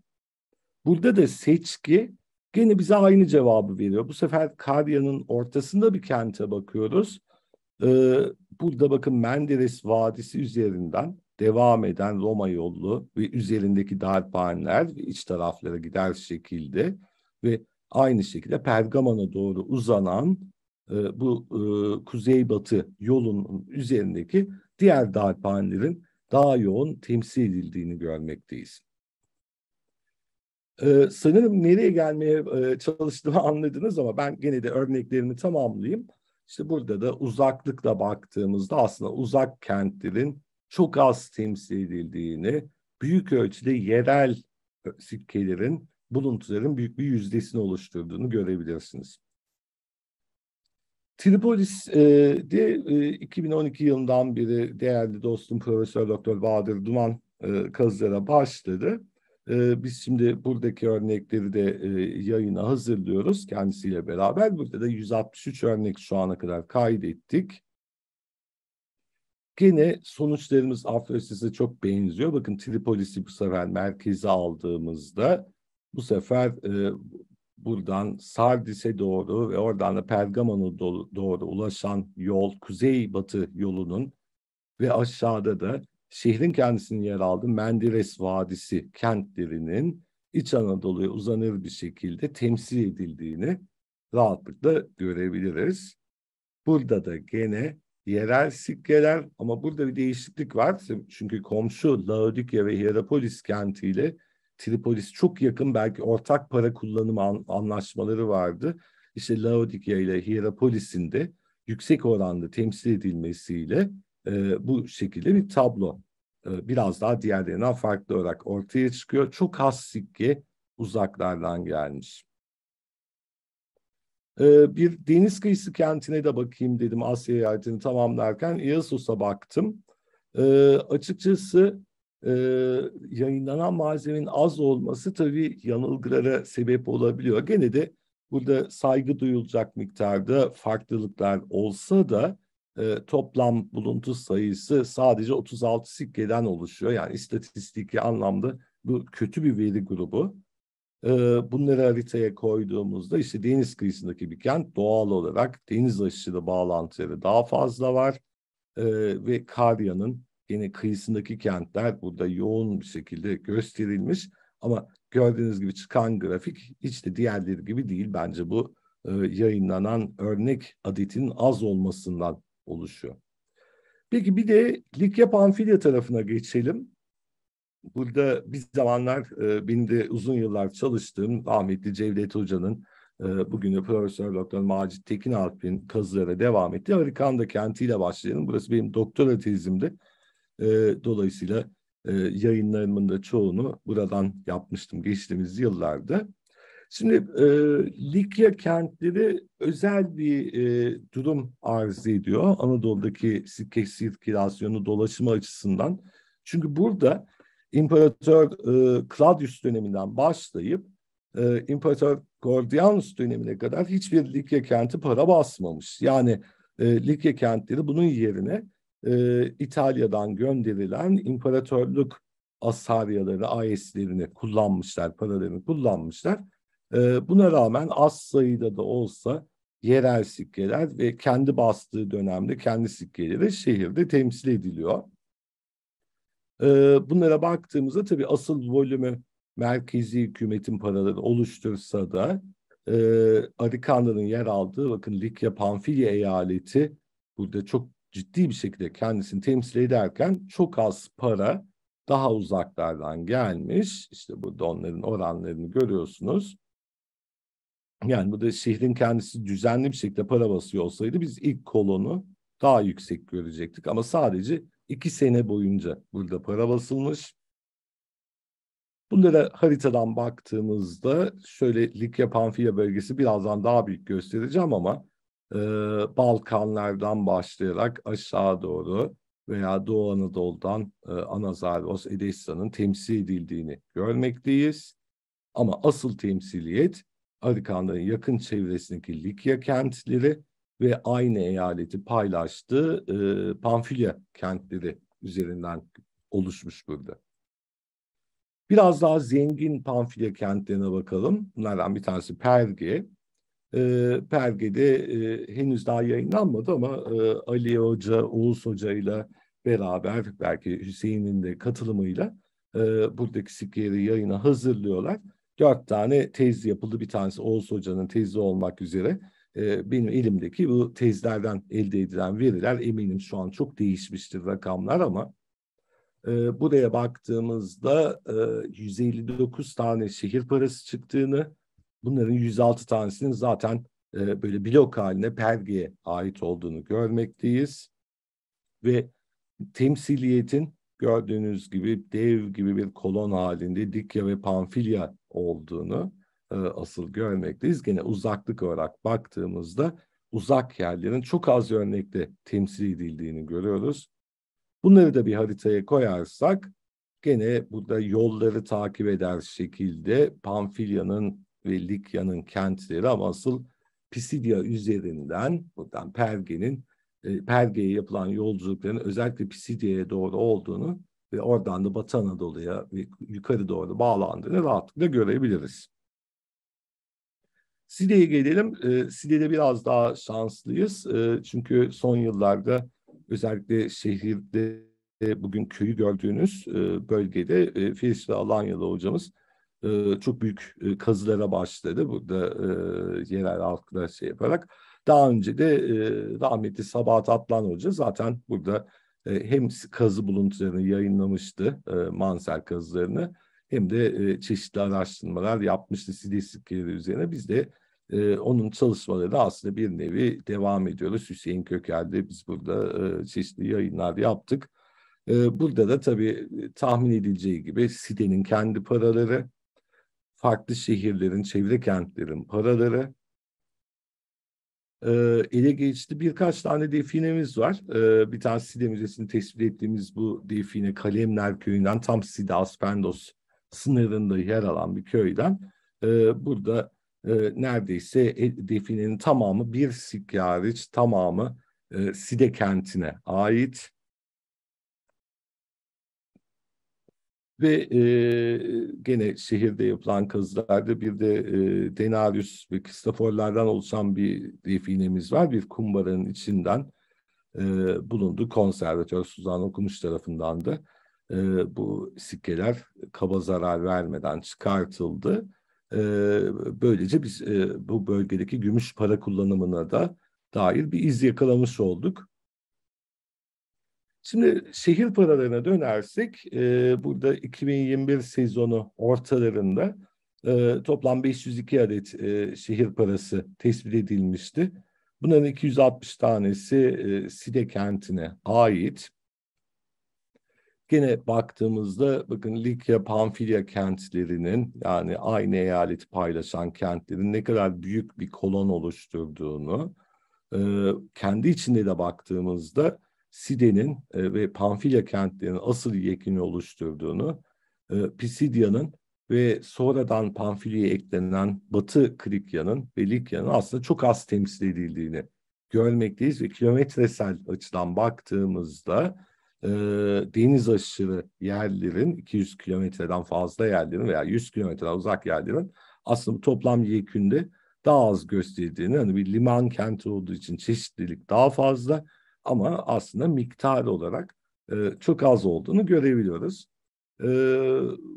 Burada da seçki gene bize aynı cevabı veriyor. Bu sefer Karya'nın ortasında bir kente bakıyoruz. Ee, burada bakın Menderes Vadisi üzerinden devam eden Roma yolu ve üzerindeki darphaneler ve iç taraflara gider şekilde ve aynı şekilde Pergamon'a doğru uzanan e, bu e, kuzeybatı yolunun üzerindeki diğer darphanelerin daha yoğun temsil edildiğini görmekteyiz. Ee, sanırım nereye gelmeye e, çalıştığımı [laughs] anladınız ama ben gene de örneklerini tamamlayayım. İşte burada da uzaklıkla baktığımızda aslında uzak kentlerin çok az temsil edildiğini, büyük ölçüde yerel e, sikkelerin, buluntuların büyük bir yüzdesini oluşturduğunu görebilirsiniz. Tripolis e, de e, 2012 yılından beri değerli dostum Profesör Doktor Bahadır Duman e, kazılara başladı. E, biz şimdi buradaki örnekleri de e, yayına hazırlıyoruz kendisiyle beraber. Burada da 163 örnek şu ana kadar kaydettik. Gene sonuçlarımız Afrosis'e çok benziyor. Bakın Tripolis'i bu sefer merkeze aldığımızda bu sefer e, buradan Sardis'e doğru ve oradan da Pergamon'a doğru ulaşan yol Kuzey Batı yolunun ve aşağıda da şehrin kendisinin yer aldığı Menderes Vadisi kentlerinin İç Anadolu'ya uzanır bir şekilde temsil edildiğini rahatlıkla görebiliriz. Burada da gene yerel sikkeler ama burada bir değişiklik var. Çünkü komşu Laodikya ve Hierapolis kentiyle Tripolis çok yakın belki ortak para kullanımı an, anlaşmaları vardı. İşte Laodikya ile Hierapolis'in de yüksek oranda temsil edilmesiyle e, bu şekilde bir tablo e, biraz daha diğerlerinden farklı olarak ortaya çıkıyor. Çok az sikke uzaklardan gelmiş. Ee, bir deniz kıyısı kentine de bakayım dedim Asya eyaletini tamamlarken. Iasus'a baktım. E, açıkçası e, yayınlanan malzemenin az olması tabii yanılgılara sebep olabiliyor. Gene de burada saygı duyulacak miktarda farklılıklar olsa da e, toplam buluntu sayısı sadece 36 sikkeden oluşuyor. Yani istatistiki anlamda bu kötü bir veri grubu. Ee, bunları haritaya koyduğumuzda işte deniz kıyısındaki bir kent doğal olarak deniz aşırı bağlantıları daha fazla var. Ee, ve Karya'nın yine kıyısındaki kentler burada yoğun bir şekilde gösterilmiş. Ama gördüğünüz gibi çıkan grafik hiç de diğerleri gibi değil. Bence bu e, yayınlanan örnek adetinin az olmasından oluşuyor. Peki bir de Likya Pamfilya tarafına geçelim burada bir zamanlar e, benim de uzun yıllar çalıştığım Ahmetli Cevdet Hoca'nın e, bugün Profesör Doktor Macit Tekin Alp'in kazılara devam etti. Amerikan'da kentiyle başlayalım. Burası benim doktora tezimdi. E, dolayısıyla e, yayınlarımın da çoğunu buradan yapmıştım geçtiğimiz yıllarda. Şimdi e, Likya kentleri özel bir e, durum arz ediyor Anadolu'daki sirke sirkülasyonu dolaşımı açısından. Çünkü burada İmparator e, Claudius döneminden başlayıp e, İmparator Gordianus dönemine kadar hiçbir Likya kenti para basmamış. Yani e, Likya kentleri bunun yerine e, İtalya'dan gönderilen imparatorluk asaryaları, AES'lerini kullanmışlar, paralarını kullanmışlar. E, buna rağmen az sayıda da olsa yerel sikkeler ve kendi bastığı dönemde kendi sikkeleri şehirde temsil ediliyor. Ee, bunlara baktığımızda tabii asıl volümü merkezi hükümetin paraları oluştursa da e, Arikanlı'nın yer aldığı bakın Likya Pamfilya eyaleti burada çok ciddi bir şekilde kendisini temsil ederken çok az para daha uzaklardan gelmiş. İşte burada onların oranlarını görüyorsunuz. Yani burada da şehrin kendisi düzenli bir şekilde para basıyor olsaydı biz ilk kolonu daha yüksek görecektik. Ama sadece iki sene boyunca burada para basılmış. Bunlara haritadan baktığımızda şöyle Likya Panfilya bölgesi birazdan daha büyük göstereceğim ama e, Balkanlardan başlayarak aşağı doğru veya Doğu Anadolu'dan e, Anazarvos, Edessa'nın temsil edildiğini görmekteyiz. Ama asıl temsiliyet Arikanların yakın çevresindeki Likya kentleri ve aynı eyaleti paylaştığı e, Pamfilya kentleri üzerinden oluşmuş burada. Biraz daha zengin Pamfilya kentlerine bakalım. Bunlardan bir tanesi Perge. E, Perge'de e, henüz daha yayınlanmadı ama e, Ali Hoca, Oğuz Hoca ile beraber belki Hüseyin'in de katılımıyla e, buradaki sikeri yayına hazırlıyorlar. Dört tane tez yapıldı. Bir tanesi Oğuz Hoca'nın tezi olmak üzere e, benim elimdeki bu tezlerden elde edilen veriler eminim şu an çok değişmiştir rakamlar ama e, buraya baktığımızda e, 159 tane şehir parası çıktığını, bunların 106 tanesinin zaten e, böyle blok haline pergeye ait olduğunu görmekteyiz. Ve temsiliyetin gördüğünüz gibi dev gibi bir kolon halinde Dikya ve Pamfilya olduğunu e, asıl görmekteyiz. Gene uzaklık olarak baktığımızda uzak yerlerin çok az örnekle temsil edildiğini görüyoruz. Bunları da bir haritaya koyarsak gene burada yolları takip eder şekilde Pamfilya'nın ve Likya'nın kentleri ama asıl Pisidya üzerinden buradan Perge'nin e, Perge'ye yapılan yolculukların özellikle Pisidya'ya doğru olduğunu ve oradan da Batı Anadolu'ya ve yukarı doğru bağlandığını rahatlıkla görebiliriz. Side'ye gelelim. E, Side'de biraz daha şanslıyız. E, çünkü son yıllarda özellikle şehirde e, bugün köyü gördüğünüz e, bölgede e, Filişli Alanyalı hocamız e, çok büyük e, kazılara başladı. Burada e, yerel halkla şey yaparak. Daha önce de e, rahmetli Sabahat Atlan Hoca zaten burada e, hem kazı buluntularını yayınlamıştı, e, Mansel kazılarını hem de e, çeşitli araştırmalar yapmıştı stilistikleri üzerine. Biz de e, onun çalışmaları da aslında bir nevi devam ediyoruz. Hüseyin Köker'de biz burada e, çeşitli yayınlar yaptık. E, burada da tabii e, tahmin edileceği gibi sitenin kendi paraları, farklı şehirlerin, çevre kentlerin paraları, e, ele geçti. Birkaç tane definemiz var. E, bir tane Side Müzesi'ni tespit ettiğimiz bu define Kalemler Köyü'nden tam Side Aspendos sınırında yer alan bir köyden e, burada e, neredeyse Definin tamamı bir sik tamamı e, Side kentine ait. Ve e, gene şehirde yapılan kazılarda bir de e, denarius ve kristoforlardan oluşan bir definemiz var. Bir kumbaranın içinden e, bulundu. Konservatör Suzan Okumuş tarafından da e, bu sikkeler kaba zarar vermeden çıkartıldı. E, böylece biz e, bu bölgedeki gümüş para kullanımına da dair bir iz yakalamış olduk. Şimdi şehir paralarına dönersek e, burada 2021 sezonu ortalarında e, toplam 502 adet e, şehir parası tespit edilmişti. Bunların 260 tanesi e, Side kentine ait. Gene baktığımızda bakın Likya Pamfilya kentlerinin yani aynı eyaleti paylaşan kentlerin ne kadar büyük bir kolon oluşturduğunu e, kendi içinde de baktığımızda Side'nin e, ve Pamfilya kentlerinin asıl yekini oluşturduğunu e, Pisidya'nın ve sonradan Pamfilya'ya eklenen Batı Krikya'nın ve Likya'nın aslında çok az temsil edildiğini görmekteyiz ve kilometresel açıdan baktığımızda e, deniz aşırı yerlerin 200 kilometreden fazla yerlerin veya 100 kilometreden uzak yerlerin aslında toplam yekünde daha az gösterdiğini, hani bir liman kenti olduğu için çeşitlilik daha fazla ama aslında miktar olarak e, çok az olduğunu görebiliyoruz. E,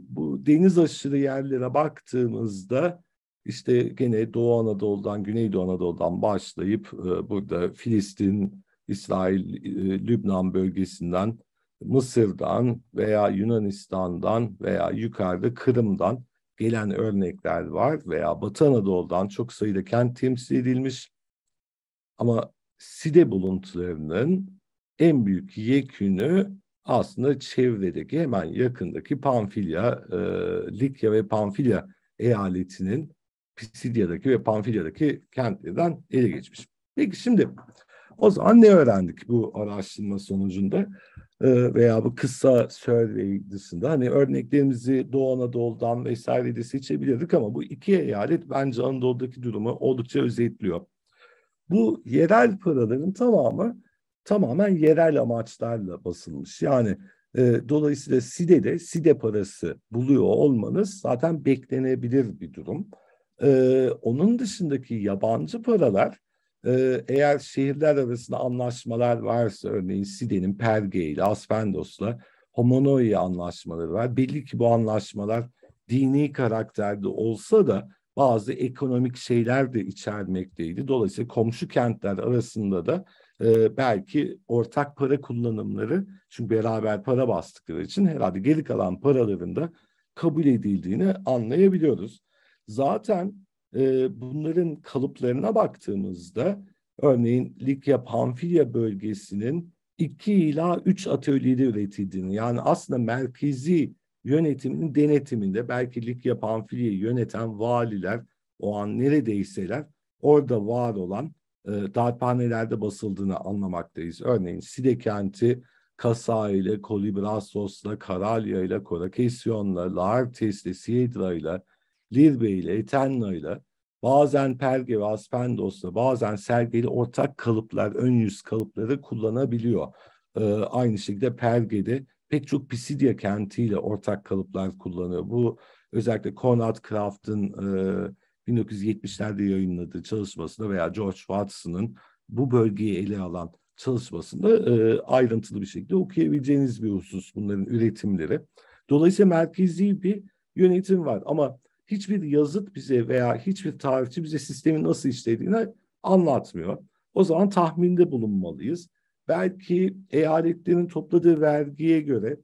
bu deniz aşırı yerlere baktığımızda işte gene Doğu Anadolu'dan, Güneydoğu Anadolu'dan başlayıp e, burada Filistin, İsrail, e, Lübnan bölgesinden, Mısır'dan veya Yunanistan'dan veya yukarıda Kırım'dan gelen örnekler var veya Batı Anadolu'dan çok sayıda kent temsil edilmiş. Ama side buluntularının en büyük yekünü aslında çevredeki hemen yakındaki Pamfilya, e, Likya ve Pamfilya eyaletinin Pisidya'daki ve Pamfilya'daki kentlerden ele geçmiş. Peki şimdi o zaman ne öğrendik bu araştırma sonucunda? Ee, veya bu kısa survey dışında hani örneklerimizi Doğu Anadolu'dan vesaire de seçebilirdik ama bu iki eyalet bence Anadolu'daki durumu oldukça özetliyor. Bu yerel paraların tamamı tamamen yerel amaçlarla basılmış. Yani e, dolayısıyla SİDE'de SİDE parası buluyor olmanız zaten beklenebilir bir durum. E, onun dışındaki yabancı paralar ee, eğer şehirler arasında anlaşmalar varsa örneğin Side'nin Perge ile Aspendos'la Homonoya anlaşmaları var. Belli ki bu anlaşmalar dini karakterde olsa da bazı ekonomik şeyler de içermekteydi. Dolayısıyla komşu kentler arasında da e, belki ortak para kullanımları çünkü beraber para bastıkları için herhalde geri kalan paralarında kabul edildiğini anlayabiliyoruz. Zaten ee, bunların kalıplarına baktığımızda örneğin Likya Pamfilya bölgesinin 2 ila 3 atölyede üretildiğini yani aslında merkezi yönetimin denetiminde belki Likya Pamfilya'yı yöneten valiler o an neredeyseler orada var olan e, darphanelerde basıldığını anlamaktayız. Örneğin Side kenti Kasa ile, Kolibrasos'la, Karalya ile, Korakesyon'la, Laartes'le, Siedra ile, Lirbe ile Eterna ile bazen Perge ve Aspendos'la bazen ile ortak kalıplar, ön yüz kalıpları kullanabiliyor. Ee, aynı şekilde Perge'de pek çok Pisidia kentiyle ortak kalıplar kullanıyor. Bu özellikle Konrad Kraft'ın e, 1970'lerde yayınladığı çalışmasında veya George Watson'ın bu bölgeyi ele alan çalışmasında e, ayrıntılı bir şekilde okuyabileceğiniz bir husus bunların üretimleri. Dolayısıyla merkezi bir yönetim var ama hiçbir yazıt bize veya hiçbir tarihçi bize sistemin nasıl işlediğini anlatmıyor. O zaman tahminde bulunmalıyız. Belki eyaletlerin topladığı vergiye göre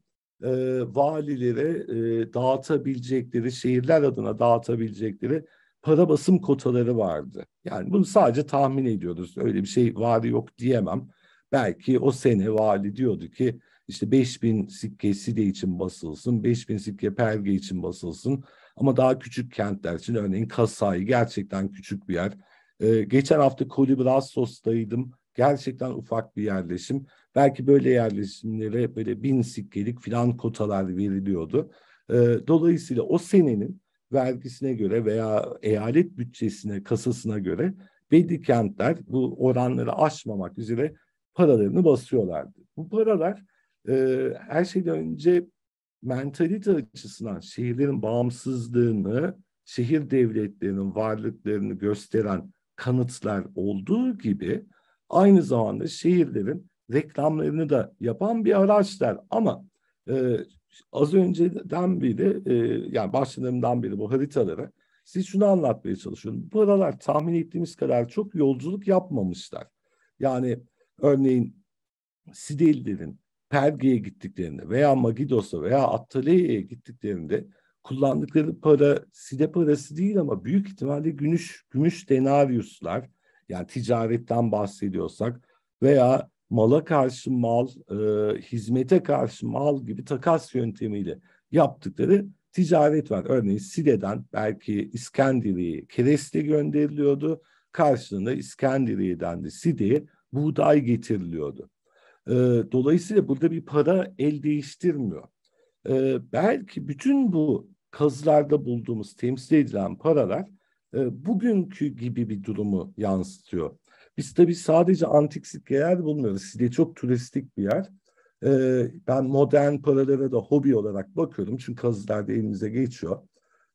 e, valilere e, dağıtabilecekleri, şehirler adına dağıtabilecekleri para basım kotaları vardı. Yani bunu sadece tahmin ediyoruz. Öyle bir şey var yok diyemem. Belki o sene vali diyordu ki işte 5000 sikke side için basılsın, 5000 sikke perge için basılsın, ama daha küçük kentler için örneğin Kasai gerçekten küçük bir yer. Ee, geçen hafta Kolibrasos'taydım. Gerçekten ufak bir yerleşim. Belki böyle yerleşimlere böyle bin sikkelik filan kotalar veriliyordu. Ee, dolayısıyla o senenin vergisine göre veya eyalet bütçesine, kasasına göre belli kentler bu oranları aşmamak üzere paralarını basıyorlardı. Bu paralar e, her şeyden önce mentalite açısından şehirlerin bağımsızlığını, şehir devletlerinin varlıklarını gösteren kanıtlar olduğu gibi aynı zamanda şehirlerin reklamlarını da yapan bir araçlar. Ama e, az önceden biri, e, yani başladığımdan beri bu haritaları siz şunu anlatmaya çalışıyorum. Buralar tahmin ettiğimiz kadar çok yolculuk yapmamışlar. Yani örneğin Sidelilerin Perge'ye gittiklerinde veya Magidos'a veya Attale'ye gittiklerinde kullandıkları para side parası değil ama büyük ihtimalle gümüş, gümüş denaryuslar yani ticaretten bahsediyorsak veya mala karşı mal, e, hizmete karşı mal gibi takas yöntemiyle yaptıkları ticaret var. Örneğin Sile'den belki İskenderiye kereste gönderiliyordu. Karşılığında İskenderiye'den de Side'ye buğday getiriliyordu. Ee, dolayısıyla burada bir para el değiştirmiyor. E, belki bütün bu kazılarda bulduğumuz temsil edilen paralar e, bugünkü gibi bir durumu yansıtıyor. Biz tabii sadece antik sikkeler bulmuyoruz. Side çok turistik bir yer. E, ben modern paralara da hobi olarak bakıyorum. Çünkü kazılar da elimize geçiyor.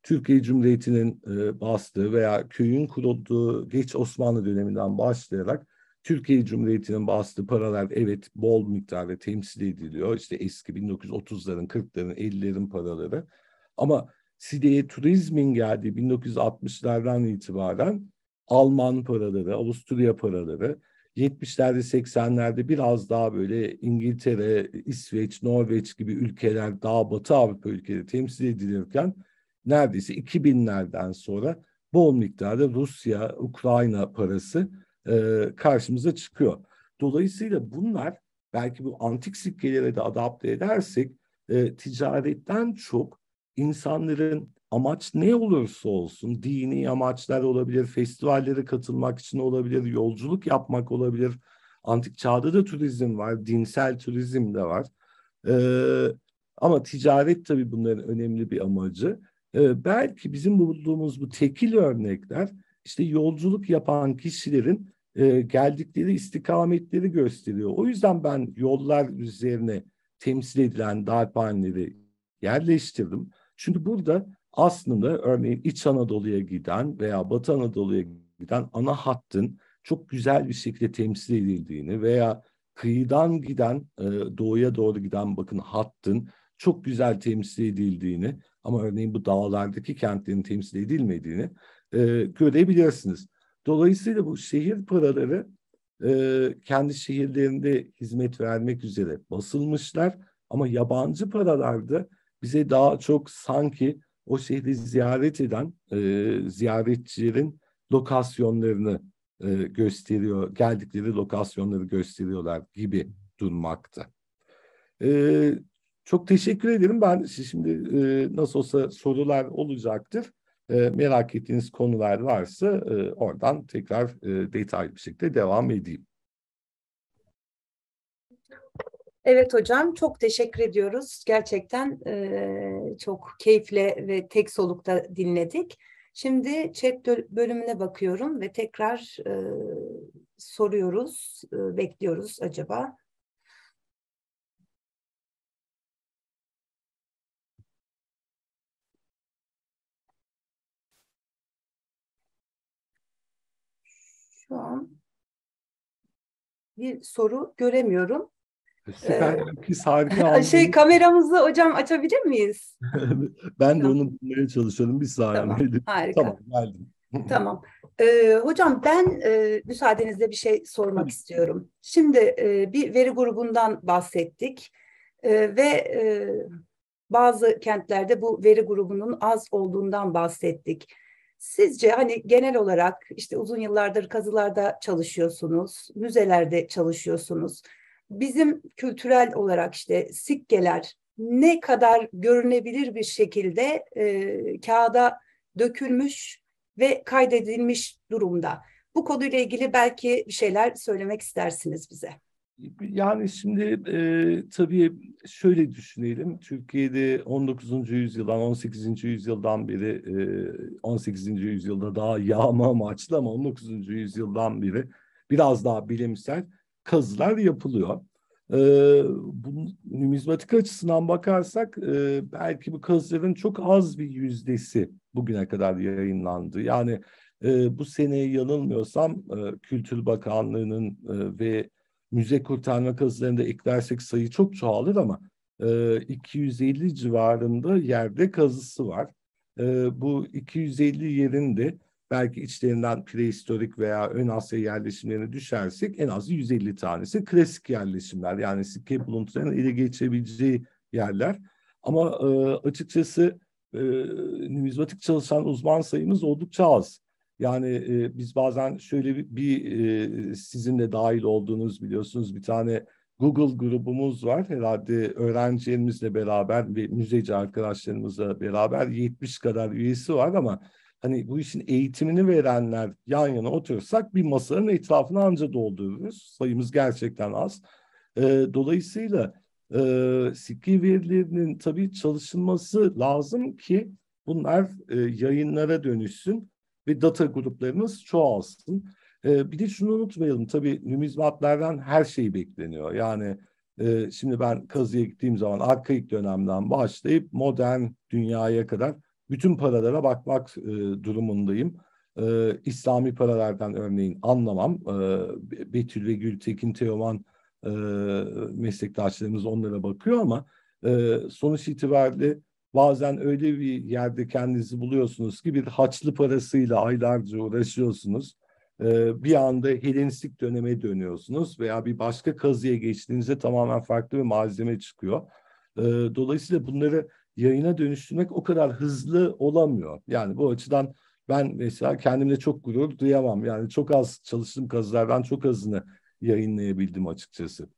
Türkiye Cumhuriyeti'nin e, bastığı veya köyün kurulduğu geç Osmanlı döneminden başlayarak Türkiye Cumhuriyeti'nin bastığı paralar evet bol miktarda temsil ediliyor. İşte eski 1930'ların, 40'ların, 50'lerin paraları. Ama Side'ye turizmin geldiği 1960'lardan itibaren Alman paraları, Avusturya paraları, 70'lerde 80'lerde biraz daha böyle İngiltere, İsveç, Norveç gibi ülkeler daha Batı Avrupa ülkeleri temsil edilirken neredeyse 2000'lerden sonra bol miktarda Rusya, Ukrayna parası e, karşımıza çıkıyor. Dolayısıyla bunlar belki bu antik sikkelere de adapte edersek e, ticaretten çok insanların amaç ne olursa olsun dini amaçlar olabilir, festivallere katılmak için olabilir, yolculuk yapmak olabilir. Antik çağda da turizm var, dinsel turizm de var. Ee, ama ticaret tabii bunların önemli bir amacı. Ee, belki bizim bulduğumuz bu tekil örnekler işte yolculuk yapan kişilerin e, geldikleri istikametleri gösteriyor. O yüzden ben yollar üzerine temsil edilen darphaneleri yerleştirdim. Çünkü burada aslında örneğin İç Anadolu'ya giden veya Batı Anadolu'ya giden ana hattın çok güzel bir şekilde temsil edildiğini veya kıyıdan giden e, doğuya doğru giden bakın hattın çok güzel temsil edildiğini ama örneğin bu dağlardaki kentlerin temsil edilmediğini e, görebilirsiniz. Dolayısıyla bu şehir paraları e, kendi şehirlerinde hizmet vermek üzere basılmışlar. Ama yabancı paralarda bize daha çok sanki o şehri ziyaret eden e, ziyaretçilerin lokasyonlarını e, gösteriyor, geldikleri lokasyonları gösteriyorlar gibi durmakta. E, çok teşekkür ederim. Ben şimdi e, nasıl olsa sorular olacaktır. E, merak ettiğiniz konular varsa e, oradan tekrar e, detaylı bir şekilde devam edeyim. Evet hocam çok teşekkür ediyoruz. Gerçekten e, çok keyifle ve tek solukta dinledik. Şimdi chat bölümüne bakıyorum ve tekrar e, soruyoruz, e, bekliyoruz acaba. Şu an bir soru göremiyorum. E, süper. Ee, harika. [laughs] Şey kameramızı hocam açabilir miyiz? [laughs] ben de onu bulmaya çalışıyorum bir saniye. Tamam, [laughs] harika. Tamam geldim. tamam. Ee, hocam ben e, müsaadenizle bir şey sormak Tabii. istiyorum. Şimdi e, bir veri grubundan bahsettik e, ve e, bazı kentlerde bu veri grubunun az olduğundan bahsettik. Sizce hani genel olarak işte uzun yıllardır kazılarda çalışıyorsunuz, müzelerde çalışıyorsunuz. Bizim kültürel olarak işte sikkeler ne kadar görünebilir bir şekilde e, kağıda dökülmüş ve kaydedilmiş durumda. Bu konuyla ilgili belki bir şeyler söylemek istersiniz bize. Yani şimdi e, tabii şöyle düşünelim. Türkiye'de 19. yüzyıldan 18. yüzyıldan beri e, 18. yüzyılda daha yağma amaçlı ama 19. yüzyıldan beri biraz daha bilimsel kazılar yapılıyor. E, bu, numizmatik açısından bakarsak e, belki bu kazıların çok az bir yüzdesi bugüne kadar yayınlandı. Yani e, bu seneye yanılmıyorsam e, Kültür Bakanlığı'nın e, ve müze kurtarma kazılarında eklersek sayı çok çoğalır ama e, 250 civarında yerde kazısı var. E, bu 250 yerin de belki içlerinden prehistorik veya ön Asya yerleşimlerine düşersek en az 150 tanesi klasik yerleşimler. Yani sikke buluntuların ele geçebileceği yerler. Ama e, açıkçası e, numizmatik çalışan uzman sayımız oldukça az. Yani e, biz bazen şöyle bir, bir e, sizin de dahil olduğunuz biliyorsunuz bir tane Google grubumuz var. Herhalde öğrencilerimizle beraber ve müzeci arkadaşlarımızla beraber 70 kadar üyesi var ama hani bu işin eğitimini verenler yan yana otursak bir masanın etrafını anca doldururuz. Sayımız gerçekten az. E, dolayısıyla e, sikki verilerinin tabii çalışılması lazım ki bunlar e, yayınlara dönüşsün ve data gruplarımız çoğalsın. Ee, bir de şunu unutmayalım tabii numizmatlardan her şey bekleniyor. Yani e, şimdi ben kazıya gittiğim zaman arkaik dönemden başlayıp modern dünyaya kadar bütün paralara bakmak e, durumundayım. E, İslami paralardan örneğin anlamam. Betül ve Gültekin Teoman meslektaşlarımız onlara bakıyor ama sonuç itibariyle Bazen öyle bir yerde kendinizi buluyorsunuz ki bir haçlı parasıyla aylarca uğraşıyorsunuz. Ee, bir anda Helenistik döneme dönüyorsunuz veya bir başka kazıya geçtiğinizde tamamen farklı bir malzeme çıkıyor. Ee, dolayısıyla bunları yayına dönüştürmek o kadar hızlı olamıyor. Yani bu açıdan ben mesela kendimle çok gurur duyamam. Yani çok az çalıştığım kazılardan çok azını yayınlayabildim açıkçası.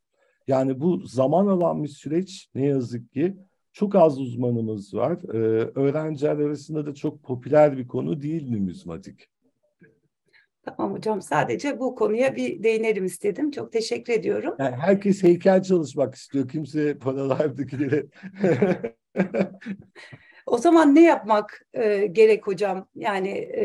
Yani bu zaman alan bir süreç ne yazık ki çok az uzmanımız var. Ee, öğrenciler arasında da çok popüler bir konu değil numizmatik. Tamam hocam sadece bu konuya bir değinelim istedim. Çok teşekkür ediyorum. Yani herkes heykel çalışmak istiyor. Kimse paralardakilere. [laughs] o zaman ne yapmak e, gerek hocam? Yani e,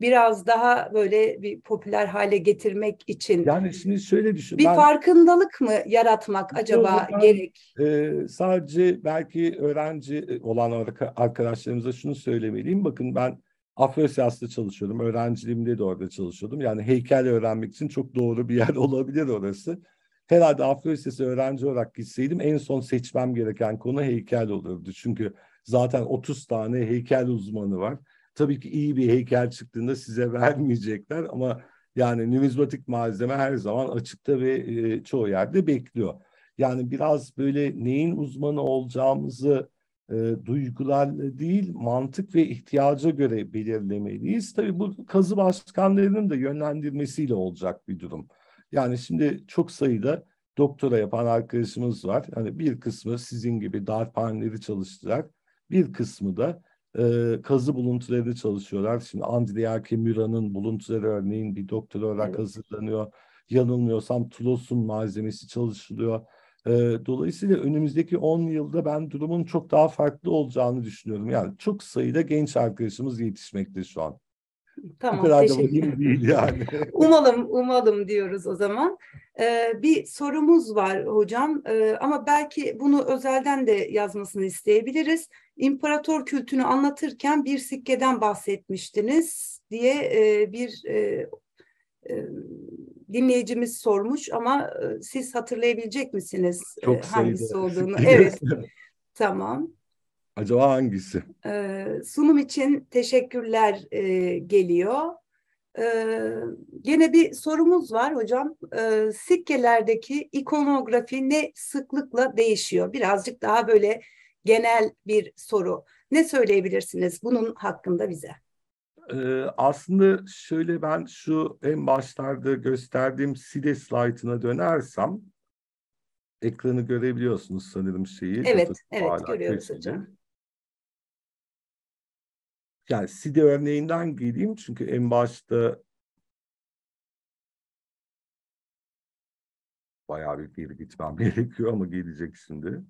biraz daha böyle bir popüler hale getirmek için. Yani şimdi şöyle bir Bir ben, farkındalık mı yaratmak acaba zaman, gerek? E, sadece belki öğrenci olan arkadaşlarımıza şunu söylemeliyim. Bakın ben Afrosiyas'ta çalışıyordum. Öğrenciliğimde de orada çalışıyordum. Yani heykel öğrenmek için çok doğru bir yer [laughs] olabilir orası. Herhalde Afrosiyas'a öğrenci olarak gitseydim en son seçmem gereken konu heykel olurdu. Çünkü zaten 30 tane heykel uzmanı var Tabii ki iyi bir heykel çıktığında size [laughs] vermeyecekler ama yani numizmatik malzeme her zaman açıkta ve e, çoğu yerde bekliyor. Yani biraz böyle neyin uzmanı olacağımızı e, duygularla değil mantık ve ihtiyaca göre belirlemeliyiz. Tabii bu kazı başkanlarının da yönlendirmesiyle olacak bir durum. Yani şimdi çok sayıda doktora yapan arkadaşımız var. Hani bir kısmı sizin gibi darphaneleri çalıştılar. Bir kısmı da e, kazı buluntuları çalışıyorlar. Şimdi Andriyaki Mura'nın buluntuları örneğin bir doktor olarak evet. hazırlanıyor. Yanılmıyorsam Tulos'un malzemesi çalışılıyor. E, dolayısıyla önümüzdeki 10 yılda ben durumun çok daha farklı olacağını düşünüyorum. Yani çok sayıda genç arkadaşımız yetişmekte şu an. Tamam, Bu kadar da değil yani. umalım, umalım diyoruz o zaman. Ee, bir sorumuz var hocam ee, ama belki bunu özelden de yazmasını isteyebiliriz. İmparator kültünü anlatırken bir sikkeden bahsetmiştiniz diye e, bir e, e, dinleyicimiz sormuş ama siz hatırlayabilecek misiniz Çok hangisi sayıda. olduğunu? evet. [laughs] tamam. Acaba hangisi? Sunum için teşekkürler geliyor. Ee, gene bir sorumuz var hocam. Ee, sikkelerdeki ikonografi ne sıklıkla değişiyor? Birazcık daha böyle genel bir soru. Ne söyleyebilirsiniz bunun hakkında bize? Ee, aslında şöyle ben şu en başlarda gösterdiğim side slaytına dönersem ekranı görebiliyorsunuz sanırım şeyi. Evet, evet görüyoruz hocam yani CD örneğinden geleyim çünkü en başta bayağı bir geri gitmem [laughs] gerekiyor ama gelecek şimdi.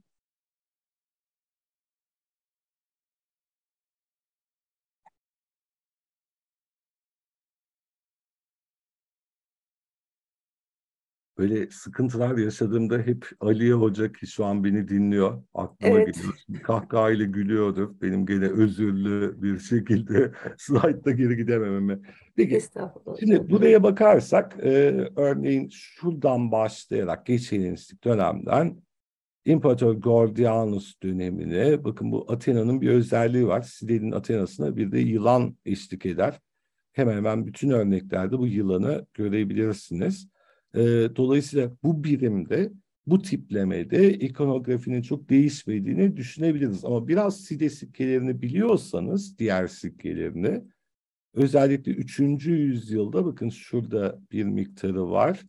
böyle sıkıntılar yaşadığımda hep Aliye Hoca ki şu an beni dinliyor. Aklıma evet. geliyor. Kahkahayla gülüyordu. Benim gene özürlü bir şekilde [laughs] slaytta geri gidemememe. Peki şimdi buraya bakarsak e, örneğin şuradan başlayarak geçenistik dönemden İmparator Gordianus dönemine bakın bu Athena'nın bir özelliği var. Side'nin Athena'sına bir de yılan eşlik eder. Hemen hemen bütün örneklerde bu yılanı görebilirsiniz. E, dolayısıyla bu birimde bu tiplemede ikonografinin çok değişmediğini düşünebiliriz. Ama biraz side sikkelerini biliyorsanız diğer sikkelerini özellikle 3. yüzyılda bakın şurada bir miktarı var.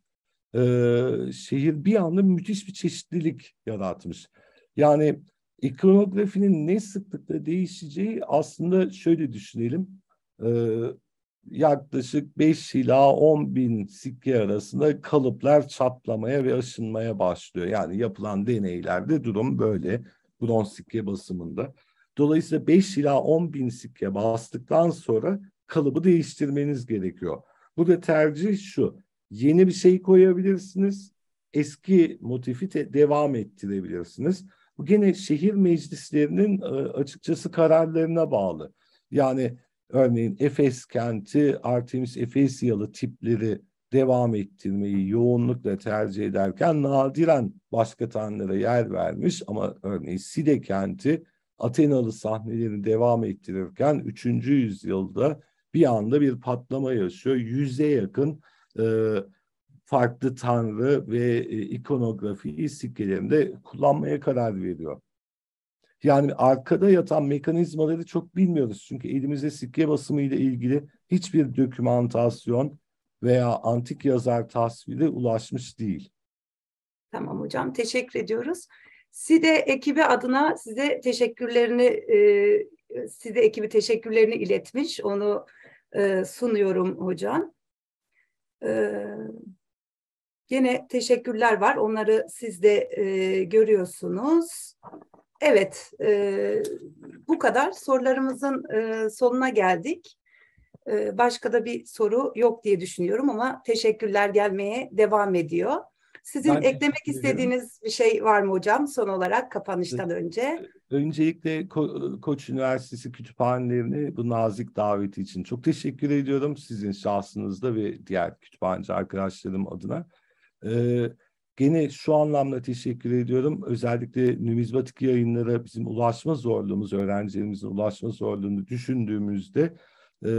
Ee, şehir bir anda müthiş bir çeşitlilik yaratmış. Yani ikonografinin ne sıklıkla değişeceği aslında şöyle düşünelim. Ee, yaklaşık 5 ila 10 bin sikke arasında kalıplar çatlamaya ve aşınmaya başlıyor. Yani yapılan deneylerde durum böyle bronz sikke basımında. Dolayısıyla 5 ila 10 bin sikke bastıktan sonra kalıbı değiştirmeniz gerekiyor. Burada tercih şu, yeni bir şey koyabilirsiniz, eski motifi de devam ettirebilirsiniz. Bu gene şehir meclislerinin ıı, açıkçası kararlarına bağlı. Yani Örneğin Efes kenti Artemis Efesyalı tipleri devam ettirmeyi yoğunlukla tercih ederken nadiren başka tanrılara yer vermiş ama örneğin Side kenti Atenalı sahnelerini devam ettirirken 3. yüzyılda bir anda bir patlama yaşıyor. Yüze yakın e, farklı tanrı ve e, ikonografiyi sikkelerinde kullanmaya karar veriyor. Yani arkada yatan mekanizmaları çok bilmiyoruz. Çünkü elimize sikke basımı ile ilgili hiçbir dokümantasyon veya antik yazar tasviri ulaşmış değil. Tamam hocam teşekkür ediyoruz. SİDE ekibi adına size teşekkürlerini e, ekibi teşekkürlerini iletmiş. Onu e, sunuyorum hocam. Yine e, teşekkürler var. Onları siz de e, görüyorsunuz. Evet, e, bu kadar. Sorularımızın e, sonuna geldik. E, başka da bir soru yok diye düşünüyorum ama teşekkürler gelmeye devam ediyor. Sizin ben eklemek istediğiniz bir şey var mı hocam son olarak kapanıştan önce? Öncelikle Ko- Koç Üniversitesi kütüphanelerini bu nazik daveti için çok teşekkür ediyorum sizin şahsınızda ve diğer kütüphaneci arkadaşlarım adına. Ee, Gene şu anlamda teşekkür ediyorum. Özellikle numizmatik yayınlara bizim ulaşma zorluğumuz, öğrencilerimizin ulaşma zorluğunu düşündüğümüzde e,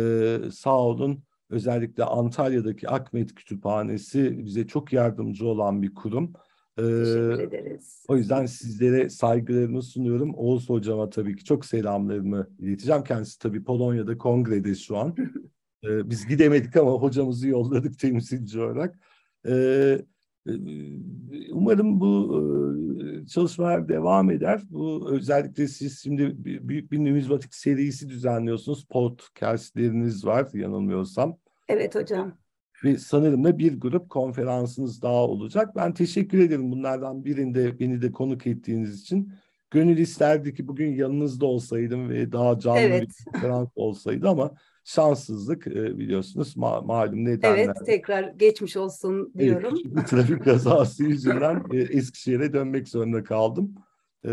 sağ olun özellikle Antalya'daki Akmet Kütüphanesi bize çok yardımcı olan bir kurum. E, teşekkür ederiz. o yüzden sizlere saygılarımı sunuyorum. Oğuz hocama tabii ki çok selamlarımı ileteceğim. Kendisi tabii Polonya'da kongrede şu an. [laughs] E, biz gidemedik ama hocamızı yolladık temsilci olarak. Ee, Umarım bu çalışmalar devam eder. Bu özellikle siz şimdi büyük bir numizmatik serisi düzenliyorsunuz. Podcastleriniz var yanılmıyorsam. Evet hocam. Ve sanırım da bir grup konferansınız daha olacak. Ben teşekkür ederim bunlardan birinde beni de konuk ettiğiniz için. Gönül isterdi ki bugün yanınızda olsaydım ve daha canlı evet. bir konferans olsaydı ama şanssızlık e, biliyorsunuz ma malum nedenlerle. Evet tekrar geçmiş olsun diyorum. Evet, trafik kazası yüzünden e, Eskişehir'e dönmek zorunda kaldım. E,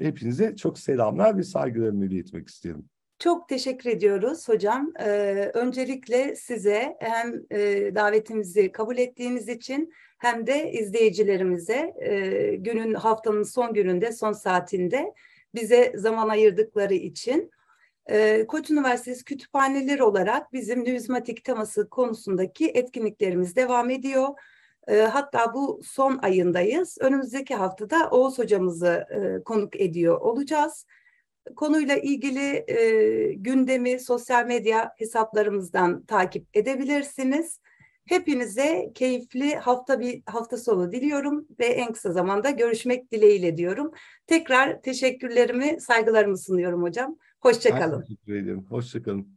hepinize çok selamlar ve saygılarımı iletmek istiyorum. Çok teşekkür ediyoruz hocam. Ee, öncelikle size hem e, davetimizi kabul ettiğiniz için hem de izleyicilerimize e, günün haftanın son gününde son saatinde bize zaman ayırdıkları için e, Koç Üniversitesi kütüphaneleri olarak bizim nüvizmatik teması konusundaki etkinliklerimiz devam ediyor. Ee, hatta bu son ayındayız. Önümüzdeki haftada Oğuz hocamızı e, konuk ediyor olacağız. Konuyla ilgili e, gündemi sosyal medya hesaplarımızdan takip edebilirsiniz. Hepinize keyifli hafta bir hafta sonu diliyorum ve en kısa zamanda görüşmek dileğiyle diyorum. Tekrar teşekkürlerimi, saygılarımı sunuyorum hocam. Hoşçakalın. teşekkür ediyorum. Hoşçakalın.